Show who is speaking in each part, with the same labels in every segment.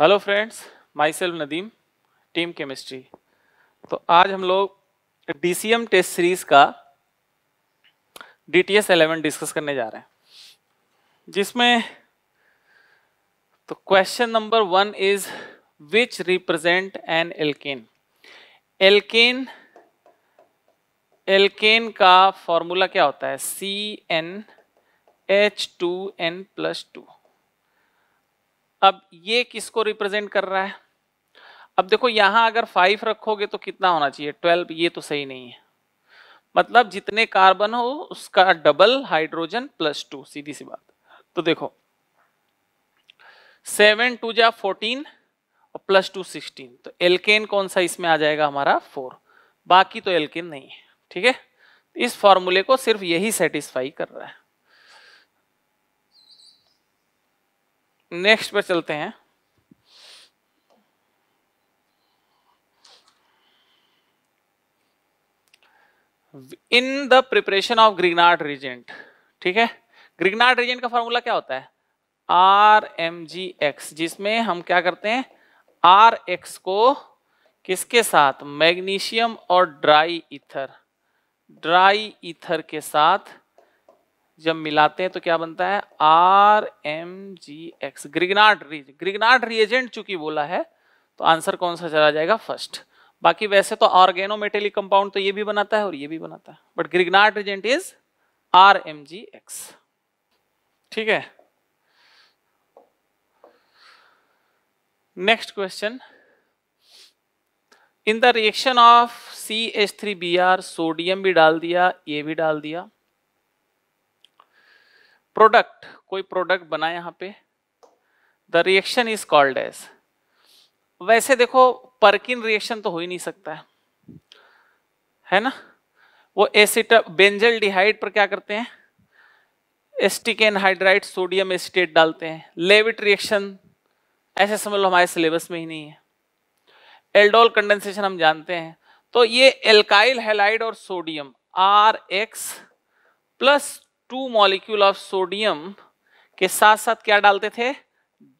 Speaker 1: Hello friends myself Nadeem team chemistry तो आज हम लोग डीसीएम टेस्ट सीरीज का D T S eleven discuss करने जा रहे हैं जिसमें तो question number one is which represent an alkene alkene alkene का फॉर्मूला क्या होता है C N H two N plus two अब ये किसको रिप्रेजेंट कर रहा है अब देखो यहां अगर फाइव रखोगे तो कितना होना चाहिए ट्वेल्व ये तो सही नहीं है मतलब जितने कार्बन हो उसका डबल हाइड्रोजन प्लस टू सीधी सी बात तो देखो सेवन टू जा फोर्टीन और प्लस टू सिक्सटीन तो एल्केन कौन सा इसमें आ जाएगा हमारा फोर बाकी तो एल्केन नहीं है ठीक है इस फॉर्मूले को सिर्फ यही सेटिस्फाई कर रहा है नेक्स्ट पर चलते हैं in the preparation of Grignard reagent ठीक है ग्रिगनाट रिजेंट का फॉर्मूला क्या होता है आर एम जी एक्स जिसमें हम क्या करते हैं आर एक्स को किसके साथ मैग्नीशियम और ड्राई इथर ड्राई इथर के साथ जब मिलाते हैं तो क्या बनता है R M G X Grignard reagent Grignard reagent चूंकि बोला है तो आंसर कौन सा चला जाएगा फर्स्ट बाकी वैसे तो ऑर्गेनोमेटेलिक कंपाउंड तो ये भी बनाता है और ये भी बनाता है but Grignard reagent is R M G X ठीक है next question in the reaction of C H three B R sodium भी डाल दिया ये भी डाल दिया प्रोडक्ट कोई प्रोडक्ट बना यहाँ पे the reaction is called as वैसे देखो परकिन रिएक्शन तो हो ही नहीं सकता है है ना वो एसिट बेंजल डिहाइड पर क्या करते हैं एस्टिकेन हाइड्राइड सोडियम एसिटेट डालते हैं लेविट रिएक्शन ऐसे समझ लो हमारे सिलेबस में ही नहीं है एल्डोल कंडेंसेशन हम जानते हैं तो ये एल्काइल हेलाइड और sodium R X plus two molecule of sodium के साथ साथ क्या डालते थे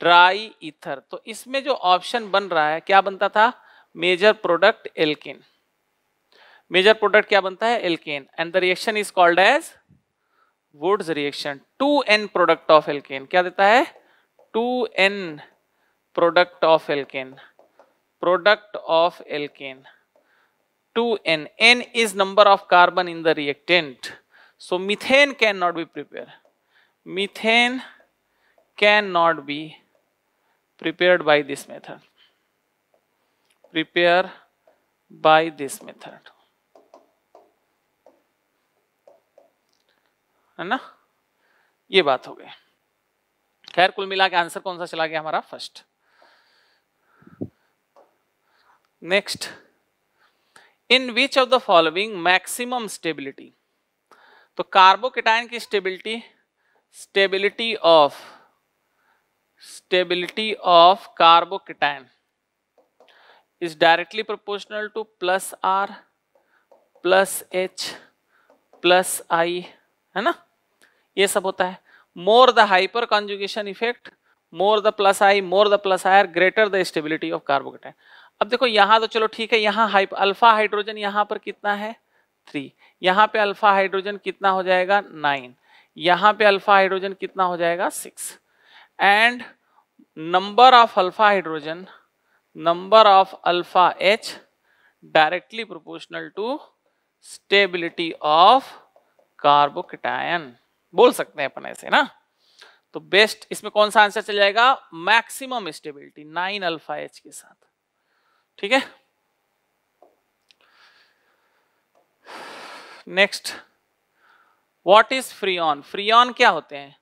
Speaker 1: ड्राई ईथर तो इसमें जो ऑप्शन बन रहा है क्या बनता था major product alkene major product क्या बनता है alkane and the reaction is called as Wurtz reaction two n product of alkane क्या देता है two n product of alkane product of alkane two n n is number of carbon in the reactant so methane cannot be prepared methane cannot be prepared by this method prepare by this method है ना ये बात हो गई खैर कुल मिला के आंसर कौन सा चला गया हमारा first next in which of the following maximum stability तो कार्बोकेटाइन की stability stability of stability of carbocation is directly proportional to plus R plus H plus I है ना ये सब होता है more the hyperconjugation effect more the plus I more the plus I are greater the stability of carbocation अब देखो यहां तो चलो ठीक है यहां अल्फा हाइड्रोजन यहां पर कितना है थ्री यहाँ पे अल्फा हाइड्रोजन कितना हो जाएगा नाइन यहाँ पे अल्फा हाइड्रोजन कितना हो जाएगा six and number of alpha hydrogen number of alpha H directly proportional to stability of carbocation बोल सकते हैं अपन ऐसे ना तो बेस्ट इसमें कौन सा आंसर चल जाएगा maximum stability nine alpha H के साथ ठीक है next what is freon freon क्या होते हैं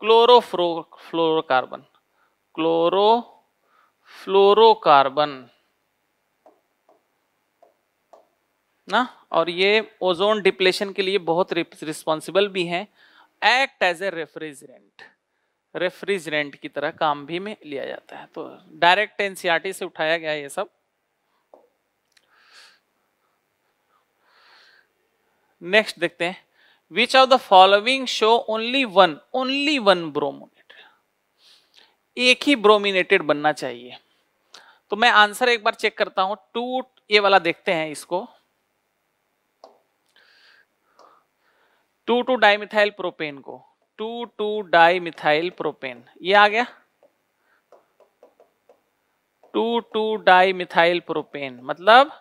Speaker 1: क्लोरो फ्लोरोकार्बन क्लोरो फ्लोरोकार्बन ना और ये ओजोन डिप्लेशन के लिए बहुत रिस्पॉन्सिबल भी हैं act as a refrigerant refrigerant की तरह काम भी में लिया जाता है तो डायरेक्ट एनसीआरटी e से उठाया गया ये सब नेक्स्ट देखते हैं which of the following show only one only one brominated एक ही ब्रोमिनेटेड बनना चाहिए तो मैं आंसर एक बार चेक करता हूं टू ये वाला देखते हैं इसको टू टू डाइमिथाइल प्रोपेन को टू टू डाइमिथाइल प्रोपेन ये आ गया टू टू डाइमिथाइल प्रोपेन मतलब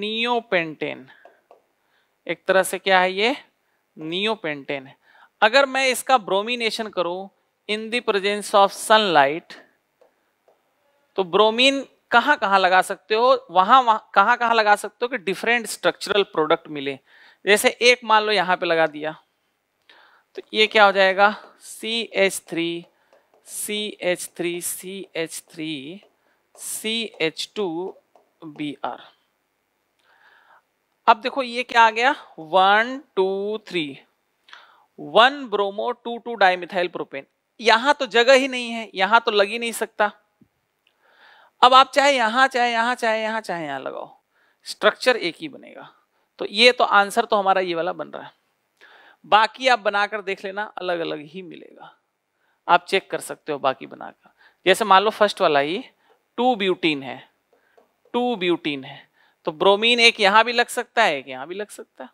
Speaker 1: नियोपेंटेन एक तरह से क्या है ये नियोपेंटेन है अगर मैं इसका ब्रोमिनेशन करूं in the presence of sunlight तो ब्रोमीन कहाँ कहाँ लगा सकते हो वहां वहाँ कहाँ कहाँ लगा सकते हो कि डिफरेंट स्ट्रक्चरल प्रोडक्ट मिले जैसे एक मान लो यहाँ पे लगा दिया तो ये क्या हो जाएगा C H three C H three C H three C H two B R अब देखो ये क्या आ गया one two three one bromo two two dimethyl propane यहां तो जगह ही नहीं है यहां तो लग ही नहीं सकता अब आप चाहे यहां चाहे यहां चाहे यहां चाहे यहां लगाओ स्ट्रक्चर एक ही बनेगा तो ये तो आंसर तो हमारा ये वाला बन रहा है बाकी आप बनाकर देख लेना अलग अलग ही मिलेगा आप चेक कर सकते हो बाकी बनाकर जैसे मान लो फर्स्ट वाला ही टू ब्यूटीन है टू ब्यूटीन है तो ब्रोमीन एक यहां भी लग सकता है एक यहां भी लग सकता है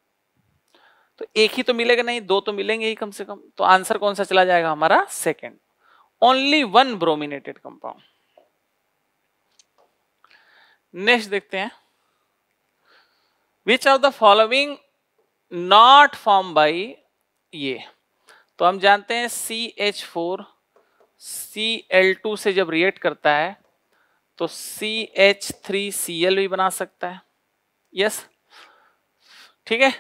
Speaker 1: तो एक ही तो मिलेगा नहीं दो तो मिलेंगे ही कम से कम तो आंसर कौन सा चला जाएगा हमारा second only one brominated compound next देखते हैं which of the following not form by ये तो हम जानते हैं C H four C L two से जब रिएक्ट करता है तो C H three C L भी बना सकता है यस ठीक है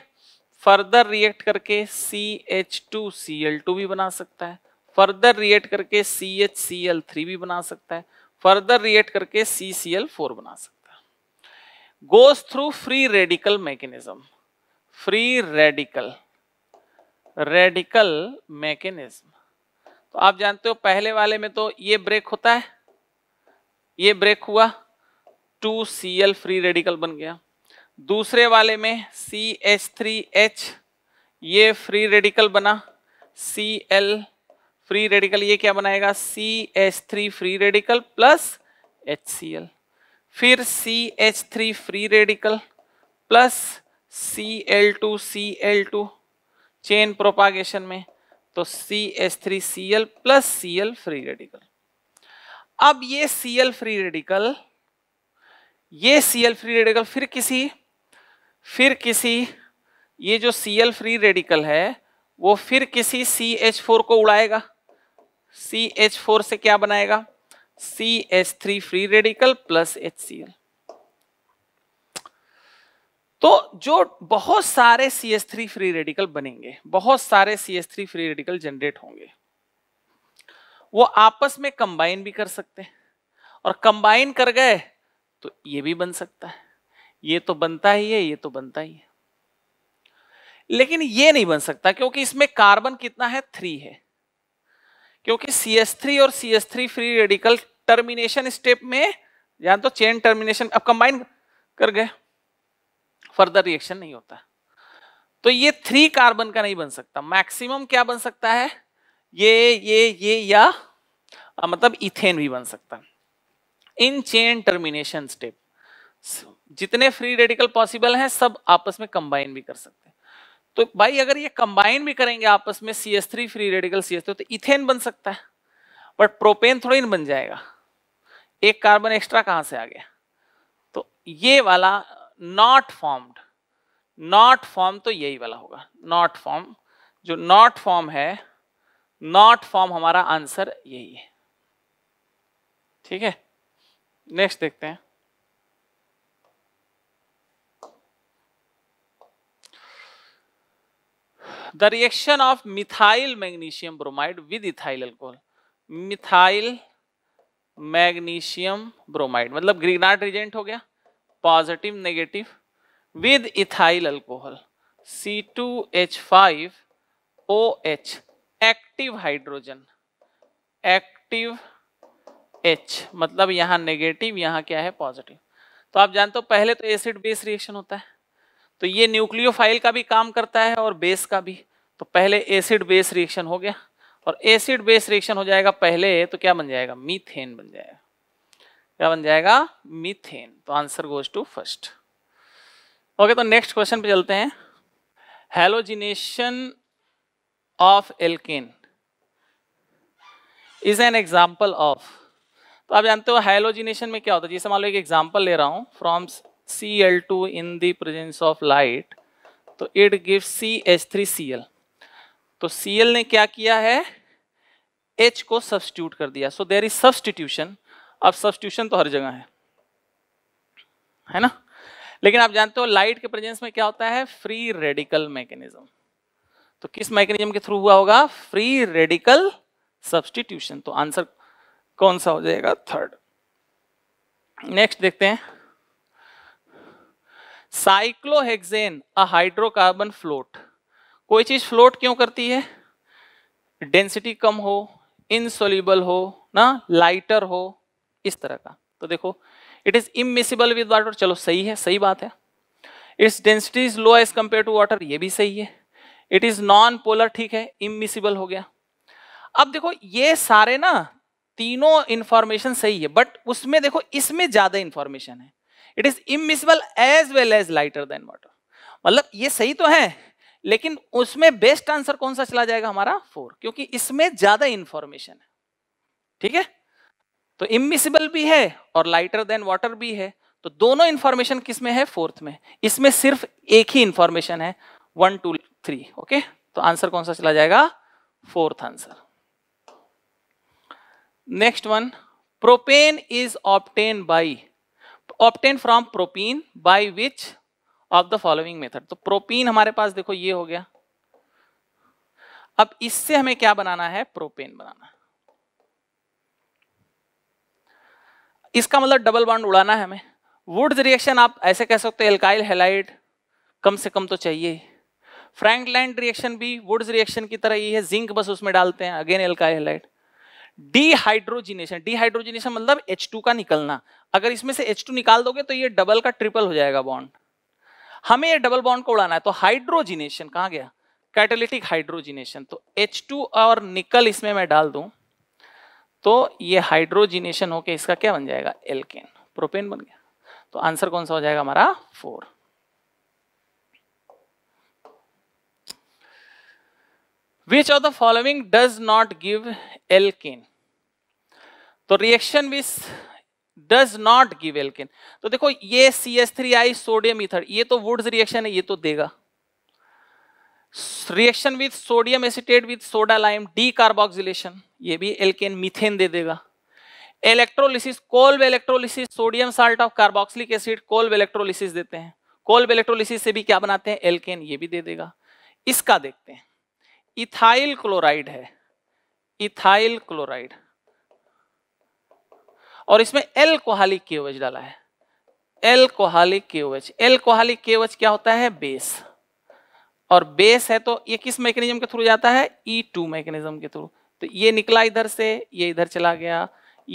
Speaker 1: फर्दर रिएक्ट करके C H two C L two भी बना सकता है फर्दर रिएक्ट करके C H C L three भी बना सकता है फर्दर रिएक्ट करके सी सी एल फोर बना सकता है goes through free radical mechanism free radical radical mechanism तो आप जानते हो पहले वाले में तो ये ब्रेक होता है ये ब्रेक हुआ two C L free radical बन गया दूसरे वाले में सी एच थ्री एच ये फ्री रेडिकल बना सी एल फ्री रेडिकल ये क्या बनाएगा C H three free radical plus H C L फिर C H three free radical plus C L two C L two chain propagation में तो C H three C L plus C L free radical अब ये सी L free radical ये सी L free radical फिर किसी फिर किसी ये जो सी एल फ्री रेडिकल है वो फिर किसी सी एच फोर को उड़ाएगा सी एच फोर से क्या बनाएगा C H three free radical plus H C L तो जो बहुत सारे C H three free radical बनेंगे बहुत सारे C H three free radical generate होंगे वो आपस में कंबाइन भी कर सकते हैं और कंबाइन कर गए तो ये भी बन सकता है ये तो बनता ही है ये तो बनता ही है लेकिन ये नहीं बन सकता क्योंकि इसमें कार्बन कितना है थ्री है क्योंकि सी एस थ्री और C S three free radical termination step में जान तो चेन टर्मिनेशन अब कंबाइन कर गए फर्दर रिएक्शन नहीं होता तो ये थ्री कार्बन का नहीं बन सकता मैक्सिमम क्या बन सकता है ये ये ये या आ, मतलब इथेन भी बन सकता है इन चेन टर्मिनेशन स्टेप जितने फ्री रेडिकल पॉसिबल हैं सब आपस में कंबाइन भी कर सकते हैं तो भाई अगर ये कंबाइन भी करेंगे आपस में C S three free radical C S three तो इथेन बन सकता है बट प्रोपेन ना बन जाएगा एक कार्बन एक्स्ट्रा कहां से आ गया तो ये वाला नॉट फॉर्म्ड नॉट फॉर्म तो यही वाला होगा नॉट फॉर्म जो नॉट फॉर्म है नॉट फॉर्म हमारा आंसर यही है ठीक है नेक्स्ट देखते हैं the reaction of methyl magnesium bromide with ethyl alcohol methyl magnesium bromide मतलब ग्रीनार्ड रिजेंट हो गया positive negative with ethyl alcohol C two H five O H active hydrogen active H मतलब यहाँ नेगेटिव यहाँ क्या है पॉजिटिव तो आप जानते हो पहले तो एसिड बेस रिएक्शन होता है तो ये न्यूक्लियोफाइल का भी काम करता है और बेस का भी तो पहले एसिड बेस रिएक्शन हो गया और एसिड बेस रिएक्शन हो जाएगा पहले तो क्या बन जाएगा मीथेन बन जाएगा क्या बन जाएगा मीथेन तो answer goes to first okay तो नेक्स्ट क्वेश्चन पे चलते हैं halogenation of alkane is an example of तो आप जानते हो हाइलोजिनेशन में क्या होता है जैसे मान लो एक एग्जाम्पल ले रहा हूँ from C L two in the presence of light तो it give C H three C L तो सी एल ने क्या किया है एच को सब्सटीट्यूट कर दिया सो देर इज सब्सटीट्यूशन अब सब्सटीट्यूशन तो हर जगह है है ना लेकिन आप जानते हो लाइट के प्रेजेंस में क्या होता है फ्री रेडिकल मैकेनिज्म तो किस मैकेनिज्म के थ्रू हुआ होगा फ्री रेडिकल सब्सटीट्यूशन तो आंसर कौन सा हो जाएगा थर्ड नेक्स्ट देखते हैं साइक्लोहेक्सेन अ हाइड्रोकार्बन फ्लोट कोई चीज फ्लोट क्यों करती है डेंसिटी कम हो इनसोल्यूबल हो ना लाइटर हो इस तरह का तो देखो it is immiscible with water चलो सही है सही बात है its density is low as compare to water ये भी सही है इट इज नॉन पोलर ठीक है इमिसिबल हो गया अब देखो ये सारे ना तीनों इंफॉर्मेशन सही है बट उसमें देखो इसमें ज्यादा इंफॉर्मेशन है it is immiscible as well as lighter than water मतलब ये सही तो है लेकिन उसमें बेस्ट आंसर कौन सा चला जाएगा हमारा फोर क्योंकि इसमें ज्यादा इंफॉर्मेशन है ठीक है तो इमिसिबल भी है और लाइटर देन वाटर भी है तो दोनों इंफॉर्मेशन किस में है फोर्थ में इसमें सिर्फ एक ही इंफॉर्मेशन है वन टू थ्री ओके तो आंसर कौन सा चला जाएगा fourth answer next one propane is obtain by obtain from propene by which of the following method तो प्रोपीन हमारे पास देखो ये हो गया अब इससे हमें क्या बनाना है प्रोपेन बनाना है इसका मतलब डबल बॉन्ड उड़ाना है हमें वुड्स रिएक्शन आप ऐसे कह सकते हैं एल्काइल हेलाइड कम से कम तो चाहिए ही फ्रैंकलैंड रिएक्शन भी वुड्स रिएक्शन की तरह ही है जिंक बस उसमें डालते हैं अगेन एल्काइलाइट डीहाइड्रोजिनेशन डीहाइड्रोजिनेशन मतलब H2 का निकलना अगर इसमें से H2 निकाल दोगे तो ये डबल का ट्रिपल हो जाएगा बॉन्ड हमें ये डबल बॉन्ड को उड़ाना है तो हाइड्रोजिनेशन कहा गया कैटेलिटिक हाइड्रोजिनेशन तो H2 और निकल इसमें मैं डाल दूं तो ये हाइड्रोजिनेशन होके इसका क्या बन जाएगा एल्केन प्रोपेन बन गया तो आंसर कौन सा हो जाएगा हमारा four which of the following does not give alkene तो reaction which does not give alkene तो देखो ये C S three I sodium ether ये तो वुड्स रिएक्शन है ये तो देगा reaction with sodium acetate with soda lime decarboxylation ये भी एल्केन मिथेन दे देगा electrolysis Kolbe electrolysis sodium salt of carboxylic acid Kolbe electrolysis देते हैं कोल्ब इलेक्ट्रोलिसिस से भी क्या बनाते हैं एल्केन ये भी दे देगा इसका देखते हैं इथाइल क्लोराइड है इथाइल क्लोराइड और इसमें एल एल्कोहलिक केओएच डाला है L alcoholic KOH alcoholic KOH क्या होता है बेस और बेस है तो ये किस मैकेनिज्म के थ्रू जाता है ई टू मैकेनिज्म के थ्रू तो ये निकला इधर से ये इधर चला गया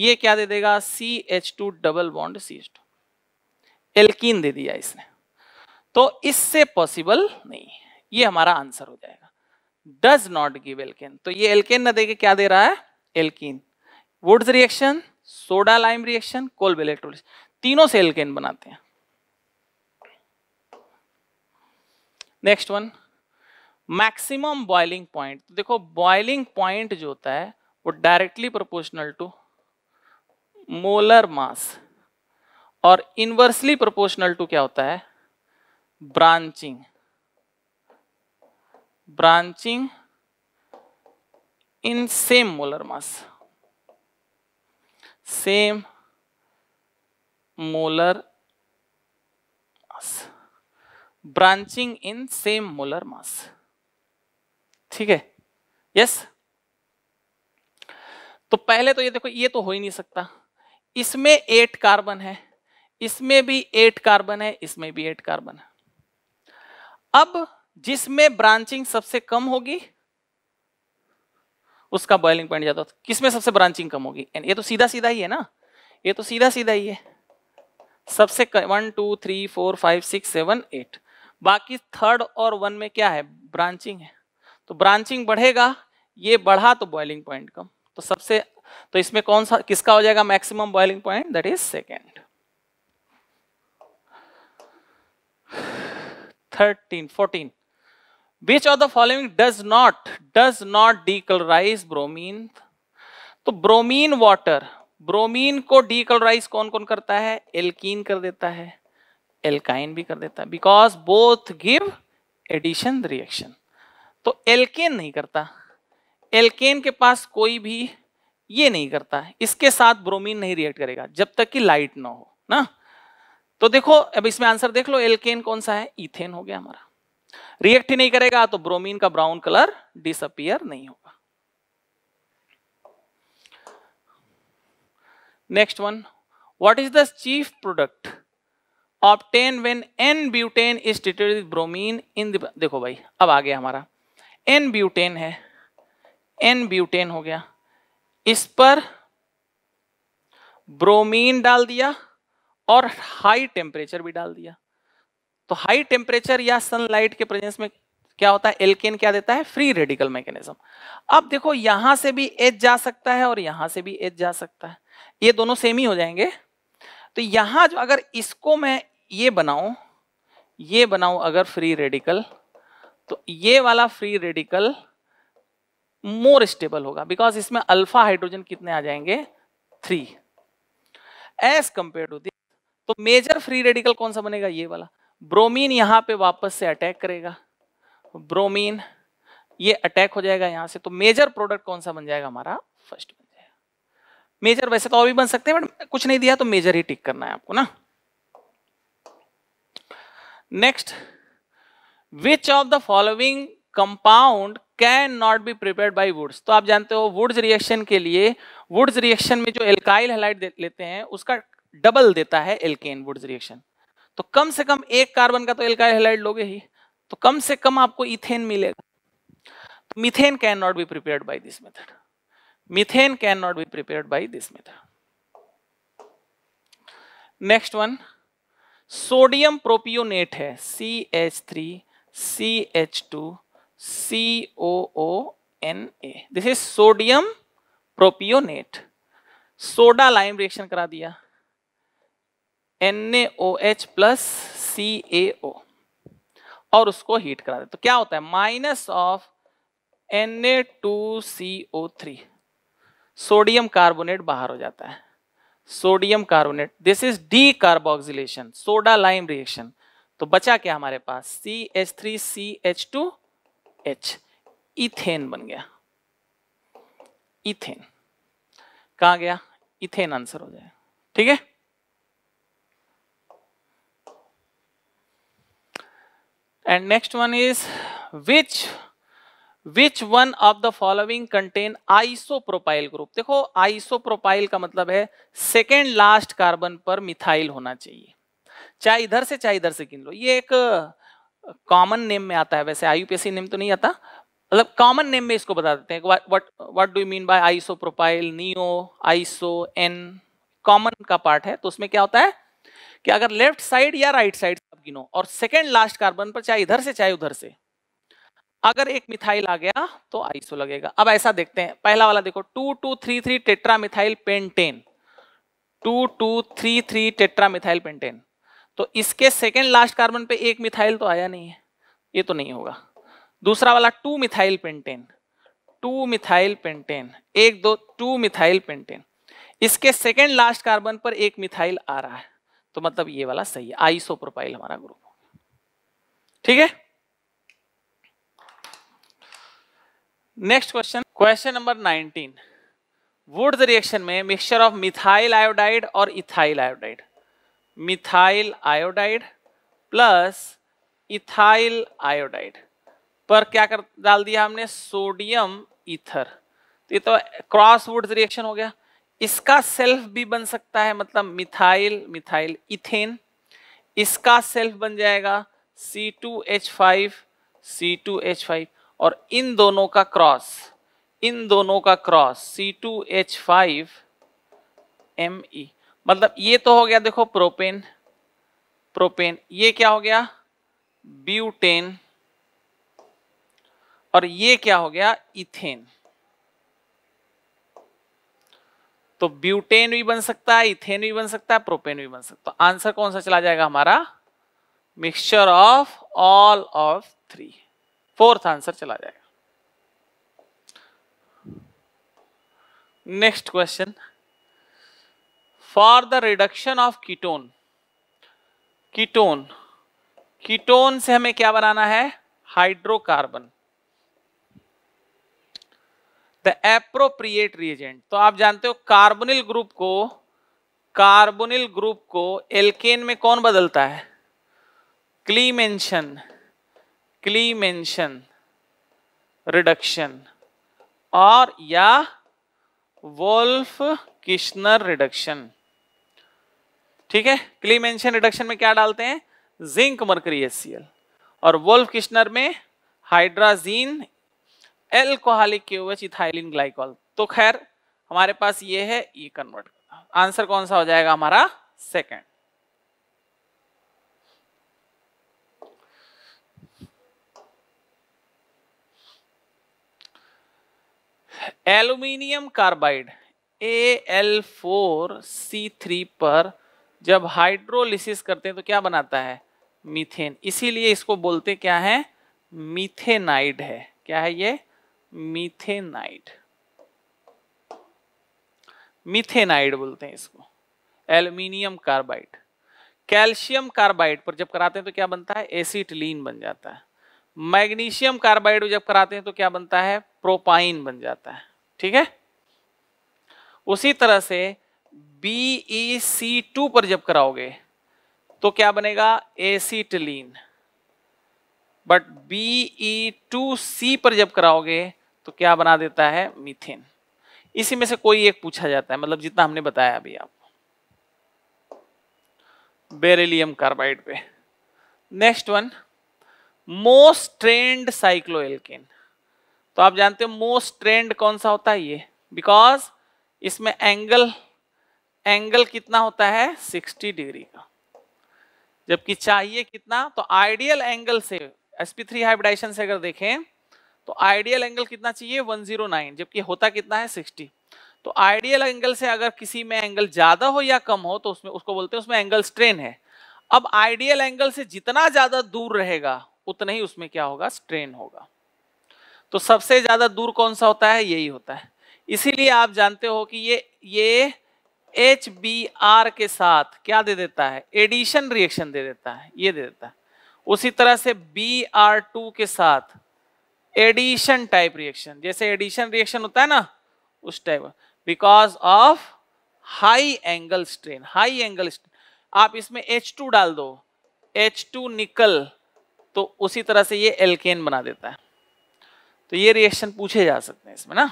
Speaker 1: ये क्या दे देगा C H two double bond C H two alkene दे दिया इसने तो इससे पॉसिबल नहीं ये हमारा आंसर हो जाएगा डज नॉट गिव एल्केन तो ये एल्केन ना देके क्या दे रहा है alkene Wurtz reaction soda lime reaction Kolbe electrolysis तीनों से एल्केन बनाते हैं next one maximum boiling point देखो बॉइलिंग पॉइंट जो होता है वो directly proportional to molar mass और इनवर्सली प्रोपोर्शनल टू क्या होता है branching branching in same molar mass same molar mass branching in same molar mass ठीक है यस yes? तो पहले तो ये देखो ये तो हो ही नहीं सकता इसमें एट कार्बन है इसमें भी एट कार्बन है इसमें भी एट कार्बन है अब जिसमें ब्रांचिंग सबसे कम होगी उसका बॉइलिंग पॉइंट ज्यादा होता किसमें सबसे ब्रांचिंग कम होगी ये तो सीधा सीधा ही है ना ये तो सीधा सीधा ही है सबसे one two three four five six seven eight बाकी थर्ड और वन में क्या है ब्रांचिंग है तो ब्रांचिंग बढ़ेगा ये बढ़ा तो बॉइलिंग पॉइंट कम तो सबसे तो इसमें कौन सा किसका हो जाएगा maximum boiling point that is second thirteen fourteen Which of the following does not does not decolorize bromine तो ब्रोमीन वाटर ब्रोमीन को डीकलराइज कौन कौन करता है एल्कीन कर देता है एल्काइन भी कर देता है because both give addition reaction तो एल्केन नहीं करता एल्केन के पास कोई भी ये नहीं करता इसके साथ ब्रोमीन नहीं रिएक्ट करेगा जब तक कि लाइट ना हो ना तो देखो अब इसमें आंसर देख लो एल्केन कौन सा है इथेन हो गया हमारा रिएक्ट ही नहीं करेगा तो ब्रोमीन का ब्राउन कलर डिसअपियर नहीं होगा next one what is the chief product obtained when n butane is treated with bromine in देखो भाई अब आ गया हमारा एन ब्यूटेन है एन ब्यूटेन हो गया इस पर ब्रोमीन डाल दिया और हाई टेम्परेचर भी डाल दिया तो हाई टेम्परेचर या सनलाइट के प्रेजेंस में क्या होता है एल्केन क्या देता है फ्री रेडिकल मैकेनिज्म अब देखो यहां से भी एच जा सकता है और यहां से भी एच जा सकता है ये दोनों सेम ही हो जाएंगे तो यहां जो अगर इसको मैं ये बनाऊं ये बनाऊं अगर फ्री रेडिकल तो ये वाला फ्री रेडिकल मोर स्टेबल होगा बिकॉज इसमें अल्फा हाइड्रोजन कितने आ जाएंगे three as compare to this तो मेजर फ्री रेडिकल कौन सा बनेगा ये वाला ब्रोमीन यहां पे वापस से अटैक करेगा ब्रोमीन ये अटैक हो जाएगा यहां से तो मेजर प्रोडक्ट कौन सा बन जाएगा हमारा फर्स्ट बन जाएगा मेजर वैसे तो और भी बन सकते हैं बट कुछ नहीं दिया तो मेजर ही टिक करना है आपको ना next which of the following compound can not be prepare by Wurtz तो आप जानते हो वुड्स रिएक्शन के लिए वुड्स रिएक्शन में जो एल्काइल हेलाइट लेते हैं उसका डबल देता है एल्केन वुड्स रिएक्शन तो कम से कम एक कार्बन का तो एल्काइल हैलाइड लोगे ही तो कम से कम आपको इथेन मिलेगा तो methane can not be prepared by this method methane can not be prepared by this method next one sodium propionate है C H three C H two C O O N A this is sodium propionate soda lime reaction करा दिया N plus CaO H plus C और उसको heat करा दे तो क्या होता है minus of N A two three sodium carbonate बाहर हो जाता है sodium carbonate this is decarboxylation soda lime reaction तो बचा क्या हमारे पास C H three C H two H ethane बन गया इथेन कहा गया इथेन आंसर हो जाएगा ठीक है and next one is which which one of the following contain isopropyl group देखो isopropyl का मतलब है second last carbon पर मिथाइल होना चाहिए चाहे इधर से चाहे इधर से गिन लो ये एक कॉमन नेम में आता है वैसे आईयूपीएससी नेम तो नहीं आता मतलब कॉमन नेम में इसको बता देते हैं what what do you mean by isopropyl neo iso N common का पार्ट है तो उसमें क्या होता है कि अगर लेफ्ट साइड या राइट right साइड गिनो और सेकेंड लास्ट कार्बन पर चाहे इधर से चाहे उधर से अगर एक मिथाइल आ गया तो आइसो लगेगा अब ऐसा देखते हैं पहला वाला देखो two two three three tetra methyl pentane two two three three tetra methyl pentane तो इसके सेकेंड लास्ट कार्बन पे एक मिथाइल तो आया नहीं है ये तो नहीं होगा दूसरा वाला two methyl pentane two methyl pentane एक दो टू मिथाइल पेंटेन इसके सेकेंड लास्ट कार्बन पर एक मिथाइल आ रहा है तो मतलब ये वाला सही है आईसो प्रोपाइल हमारा ग्रुप ठीक है नेक्स्ट क्वेश्चन क्वेश्चन नंबर 19 वुड रिएक्शन में मिक्सचर ऑफ मिथाइल आयोडाइड और ethyl iodide methyl iodide plus ethyl iodide पर क्या कर डाल दिया हमने सोडियम इथर तो ये तो क्रॉस वुड रिएक्शन हो गया इसका सेल्फ भी बन सकता है मतलब मिथाइल मिथाइल इथेन इसका सेल्फ बन जाएगा C2H5 C2H5 और इन दोनों का क्रॉस इन दोनों का क्रॉस C2H5 Me मतलब ये तो हो गया देखो प्रोपेन प्रोपेन ये क्या हो गया ब्यूटेन और ये क्या हो गया इथेन तो ब्यूटेन भी बन सकता है इथेन भी बन सकता है प्रोपेन भी बन सकता है तो आंसर कौन सा चला जाएगा हमारा mixture of all of three fourth answer चला जाएगा next question for the reduction of ketone ketone ketone से हमें क्या बनाना है हाइड्रोकार्बन द एप्रोप्रिएट रिएजेंट तो आप जानते हो कार्बोनिल ग्रुप को कार्बोनिल ग्रुप को एल्केन में कौन बदलता है क्लीमेंशन क्लीमेंशन रिडक्शन और या वोल्फ किश्नर रिडक्शन ठीक है क्लीमेंशन रिडक्शन में क्या डालते हैं जिंक मरकरी एस और वोल्फ किश्नर में हाइड्राजीन एल्कोहलिक के हुए इथाइलिन ग्लाइकॉल तो खैर हमारे पास ये है ये कन्वर्ट आंसर कौन सा हो जाएगा हमारा सेकेंड एल्यूमिनियम कार्बाइड Al4C3 पर जब हाइड्रोलिसिस करते हैं तो क्या बनाता है मीथेन इसीलिए इसको बोलते क्या है मीथेनाइड है क्या है ये मिथेनाइड मिथेनाइड बोलते हैं इसको एल्यूमिनियम कार्बाइड कैल्शियम कार्बाइड पर जब कराते हैं तो क्या बनता है एसिटलीन बन जाता है मैग्नीशियम कार्बाइड जब कराते हैं तो क्या बनता है प्रोपाइन बन जाता है ठीक है उसी तरह से BeC2 पर जब कराओगे तो क्या बनेगा एसिटलीन बट BE2C पर जब कराओगे तो क्या बना देता है मीथेन इसी में से कोई एक पूछा जाता है मतलब जितना हमने बताया अभी आपको बेरिलियम कार्बाइड पे next one most strained cyclo तो आप जानते हो मोस्ट ट्रेंड कौन सा होता है ये बिकॉज इसमें एंगल एंगल कितना होता है 60 डिग्री का जबकि चाहिए कितना तो आइडियल एंगल से sp3 हाइब्रिडाइजेशन से अगर देखें तो आइडियल एंगल कितना चाहिए 109 जबकि होता कितना है 60 तो आइडियल एंगल से अगर किसी में एंगल ज्यादा हो या कम हो तो उसमें उसको बोलते हैं उसमें एंगल स्ट्रेन है अब आइडियल एंगल से जितना ज्यादा दूर रहेगा उतना ही उसमें क्या होगा स्ट्रेन होगा तो सबसे ज्यादा दूर कौन सा होता है यही होता है इसीलिए आप जानते हो कि ये ये एच बी आर के साथ क्या दे देता है एडिशन रिएक्शन दे देता है ये दे देता है उसी तरह से बी आर टू के साथ एडिशन टाइप रिएक्शन जैसे एडिशन रिएक्शन होता है ना उस type because of high angle strain high angle आप इसमें H2 डाल दो H2 निकल तो उसी तरह से ये एल्केन बना देता है तो ये रिएक्शन पूछे जा सकते हैं इसमें ना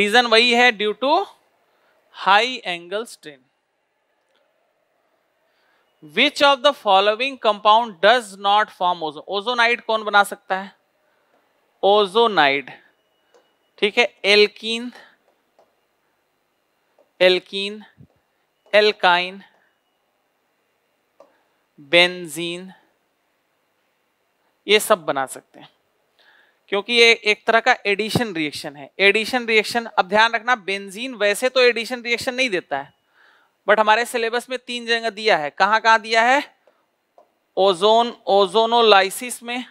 Speaker 1: रीजन वही है due to high angle strain which of the following compound does not form ozo ozonide कौन बना सकता है ओजोनाइड ठीक है एल्कीन एल्कीन एल्काइन बेंजीन ये सब बना सकते हैं क्योंकि ये एक तरह का एडिशन रिएक्शन है एडिशन रिएक्शन अब ध्यान रखना बेंजीन वैसे तो एडिशन रिएक्शन नहीं देता है बट हमारे सिलेबस में तीन जगह दिया है कहाँ कहाँ दिया है ओजोन ओजोनोलाइसिस में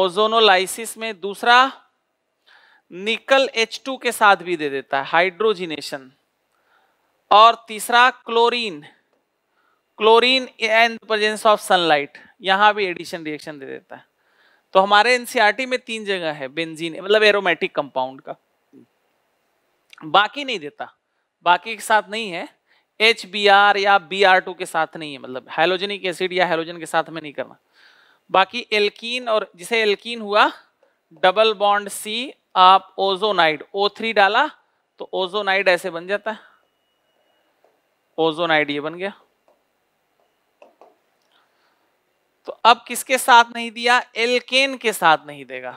Speaker 1: ओजोनोलाइसिस में दूसरा निकल H2 के साथ भी दे देता है हाइड्रोजिनेशन और तीसरा chlorine chlorine and presence of sunlight यहाँ भी एडिशन रिएक्शन दे देता है तो हमारे एनसीआरटी e में तीन जगह है बेंजीन मतलब एरोमेटिक कंपाउंड का बाकी नहीं देता बाकी के साथ नहीं है एच बी आर या बी आर टू के साथ नहीं है मतलब हाइलोजेनिक एसिड या हाइलोजन के साथ में नहीं करना बाकी एल्कीन और जिसे एल्कीन हुआ डबल बॉन्ड सी आप ओजोनाइड ओ थ्री डाला तो ओजोनाइड ऐसे बन जाता है ओजोनाइड ये बन गया तो अब किसके साथ नहीं दिया एल्केन के साथ नहीं देगा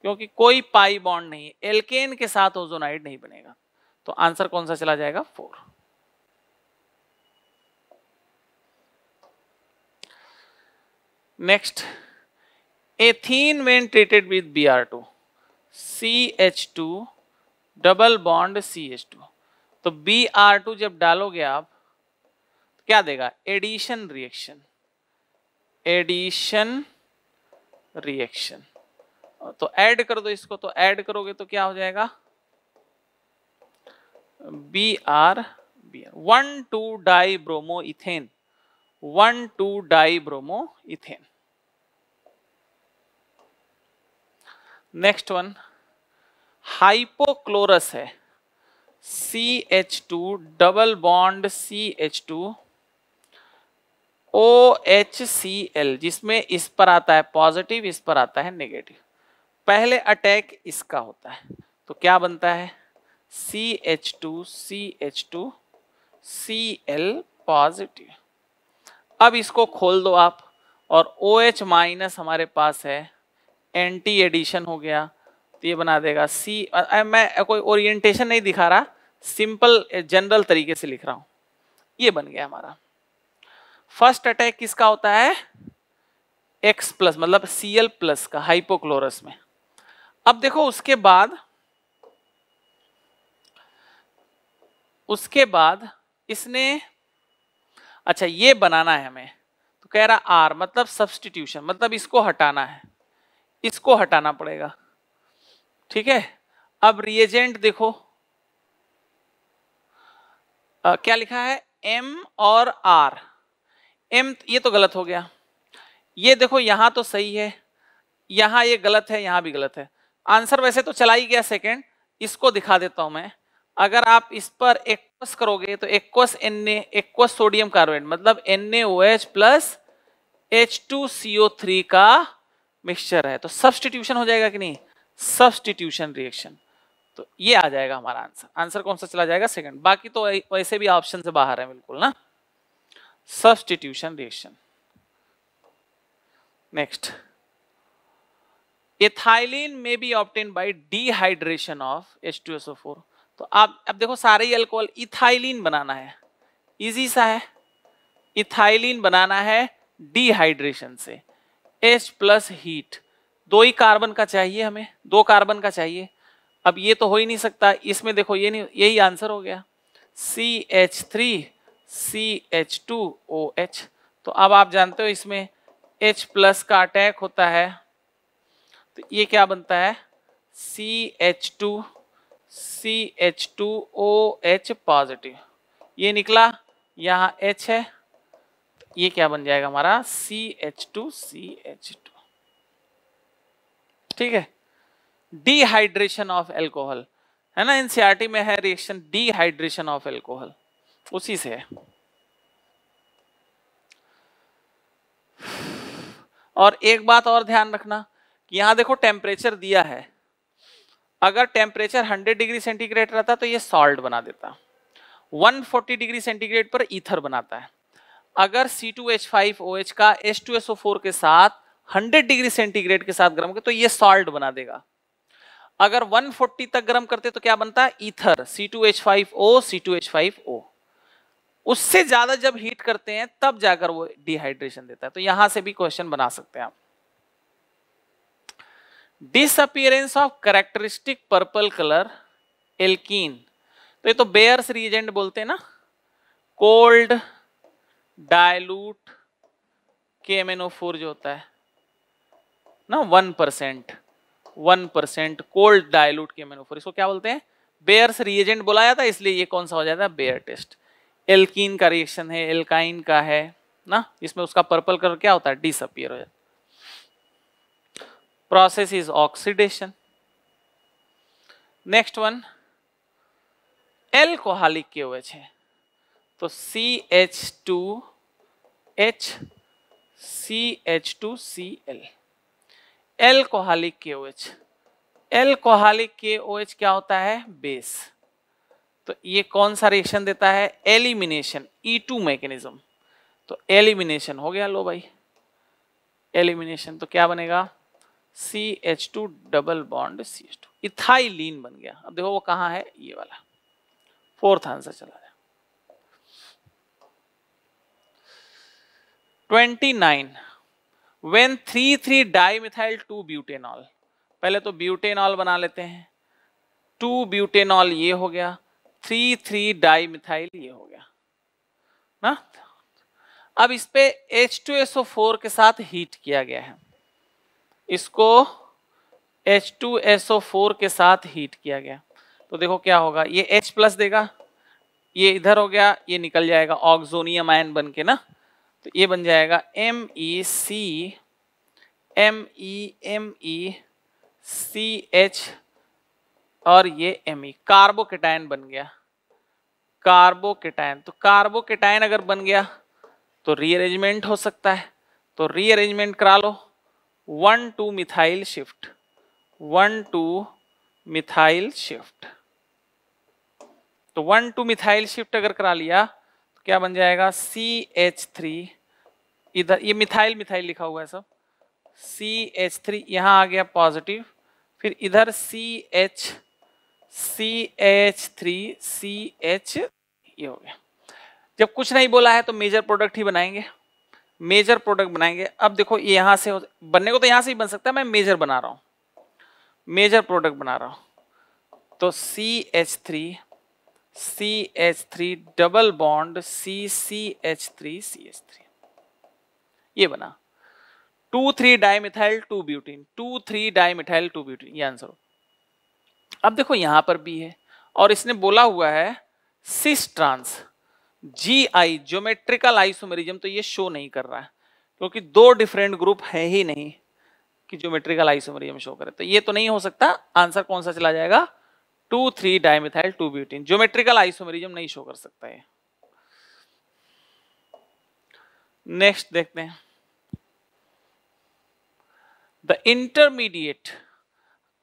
Speaker 1: क्योंकि कोई पाई बॉन्ड नहीं एल्केन के साथ ओजोनाइड नहीं बनेगा तो आंसर कौन सा चला जाएगा four next ethene when treated with B R two C H two double bond C H two तो बी आर टू जब डालोगे आप तो क्या देगा एडिशन रिएक्शन एडिशन रिएक्शन तो ऐड कर दो इसको तो ऐड करोगे तो क्या हो जाएगा B R B R one two di bromo ethane one two di bromo ethane next one hypochlorous है C H two double bond C H two O H C L जिसमें इस पर आता है पॉजिटिव इस पर आता है नेगेटिव पहले अटैक इसका होता है तो क्या बनता है C H two C H two C L positive अब इसको खोल दो आप और ओ एच माइनस हमारे पास है एंटी एडिशन हो गया तो ये बना देगा सी मैं कोई ओरिएंटेशन नहीं दिखा रहा सिंपल जनरल तरीके से लिख रहा हूँ ये बन गया हमारा फर्स्ट अटैक किसका होता है एक्स प्लस मतलब सी एल प्लस का हाइपोक्लोरस में अब देखो उसके बाद उसके बाद इसने अच्छा ये बनाना है हमें तो कह रहा आर मतलब सब्सटीट्यूशन मतलब इसको हटाना है इसको हटाना पड़ेगा ठीक है अब रिएजेंट देखो आ, क्या लिखा है एम और आर एम ये तो गलत हो गया ये देखो यहां तो सही है यहां ये गलत है यहां भी गलत है आंसर वैसे तो चला ही गया सेकेंड इसको दिखा देता हूं मैं अगर आप इस पर एक्वस करोगे तो aqueous N aqueous sodium carbonate मतलब N plus H two three का मिक्सचर है तो सब्सटीट्यूशन हो जाएगा कि नहीं सब्सटीट्यूशन रिएक्शन तो ये आ जाएगा हमारा आंसर आंसर कौन सा चला जाएगा सेकंड बाकी तो वैसे भी ऑप्शन से बाहर है बिल्कुल ना सब्सटीट्यूशन रिएक्शन नेक्स्ट एथाइलिन में be obtain by dehydration of H two S O four तो आप अब देखो सारे ही अल्कोहल इथाइलिन बनाना है इजी सा है इथाइलिन बनाना है डिहाइड्रेशन से एच प्लस हीट दो ही कार्बन का चाहिए हमें दो कार्बन का चाहिए अब ये तो हो ही नहीं सकता इसमें देखो ये नहीं यही आंसर हो गया C H three C H two O H तो अब आप जानते हो इसमें H प्लस का अटैक होता है तो ये क्या बनता है C H two C H two O H positive ये निकला यहाँ H है ये क्या बन जाएगा हमारा C H two C H two ठीक है डिहाइड्रेशन ऑफ एल्कोहल है ना एनसीआरटी e में है रिएक्शन डिहाइड्रेशन ऑफ एल्कोहल उसी से है और एक बात और ध्यान रखना कि यहां देखो टेम्परेचर दिया है अगर टेम्परेचर 100 डिग्री सेंटीग्रेड रहता तो ये सॉल्ट बना देता 140 डिग्री सेंटीग्रेड पर ईथर बनाता है अगर C2H5OH का H2SO4 के साथ 100 डिग्री सेंटीग्रेड के साथ गर्म तो ये सॉल्ट बना देगा अगर 140 तक गर्म करते तो क्या बनता है ईथर C2H5O C2H5O उससे ज्यादा जब हीट करते हैं तब जाकर वो डिहाइड्रेशन देता है तो यहां से भी क्वेश्चन बना सकते हैं आप disappearance of characteristic purple colour alkene तो ये तो बेयर्स रीजेंट बोलते हैं ना कोल्ड डायलूट के जो होता है ना one percent one percent cold dilute four इसको क्या बोलते हैं बेयर्स रिएजेंट जाता था इसलिए ये कौन सा हो जाता है बेयर टेस्ट एल्कीन का रिएक्शन है एल्काइन का है ना इसमें उसका पर्पल कलर क्या होता है डिसअपियर हो जाता है process is oxidation. Next one alcoholic KOH है तो CH2H CH2Cl alcoholic KOH alcoholic K O H क्या होता है बेस तो ये कौन सा रिएक्शन देता है एलिमिनेशन ई टू मैकेनिज्म तो एलिमिनेशन हो गया लो भाई एलिमिनेशन तो क्या बनेगा C H two double bond C H two ethylene बन गया अब देखो वो कहाँ है ये वाला फोर्थ आंसर चला जाए twenty nine when three three di methyl two butanol पहले तो ब्यूटेनॉल बना लेते हैं टू ब्यूटेनॉल ये हो गया थ्री थ्री डाई मिथाइल ये हो गया ना अब इस पे H two S O four के साथ हीट किया गया है इसको H2SO4 के साथ हीट किया गया तो देखो क्या होगा ये H प्लस देगा ये इधर हो गया ये निकल जाएगा ऑक्जोनियम आयन बन के ना तो ये बन जाएगा M E C M E M E C H और ये एम ई कार्बोकेटाइन बन गया कार्बोकेटाइन तो कार्बोकेटाइन अगर बन गया तो रीअरेंजमेंट हो सकता है तो रीअरेंजमेंट करा लो one two methyl shift one two methyl shift तो वन टू मिथाइल शिफ्ट अगर करा लिया तो क्या बन जाएगा सी एच थ्री इधर ये मिथाइल मिथाइल लिखा हुआ है सब सी एच थ्री यहाँ आ गया पॉजिटिव फिर इधर C H C H three C H ये हो गया जब कुछ नहीं बोला है तो मेजर प्रोडक्ट ही बनाएंगे मेजर प्रोडक्ट बनाएंगे अब देखो ये यहाँ से बनने को तो यहाँ से ही बन सकता है मैं मेजर बना रहा हूँ मेजर प्रोडक्ट बना रहा हूँ तो C H three C H three double bond C C H three C H three ये बना two three dimethyl two butene two three dimethyl two butene ये आंसर हो अब देखो यहां पर भी है और इसने बोला हुआ है cis trans G I geometrical isomerism तो ये शो नहीं कर रहा है क्योंकि दो डिफरेंट ग्रुप है ही नहीं कि ज्योमेट्रिकल आइसोमेरिज्म शो करे तो ये तो नहीं हो सकता आंसर कौन सा चला जाएगा two three dimethyl two butene geometrical isomerism नहीं शो कर सकता ये नेक्स्ट देखते हैं द इंटरमीडिएट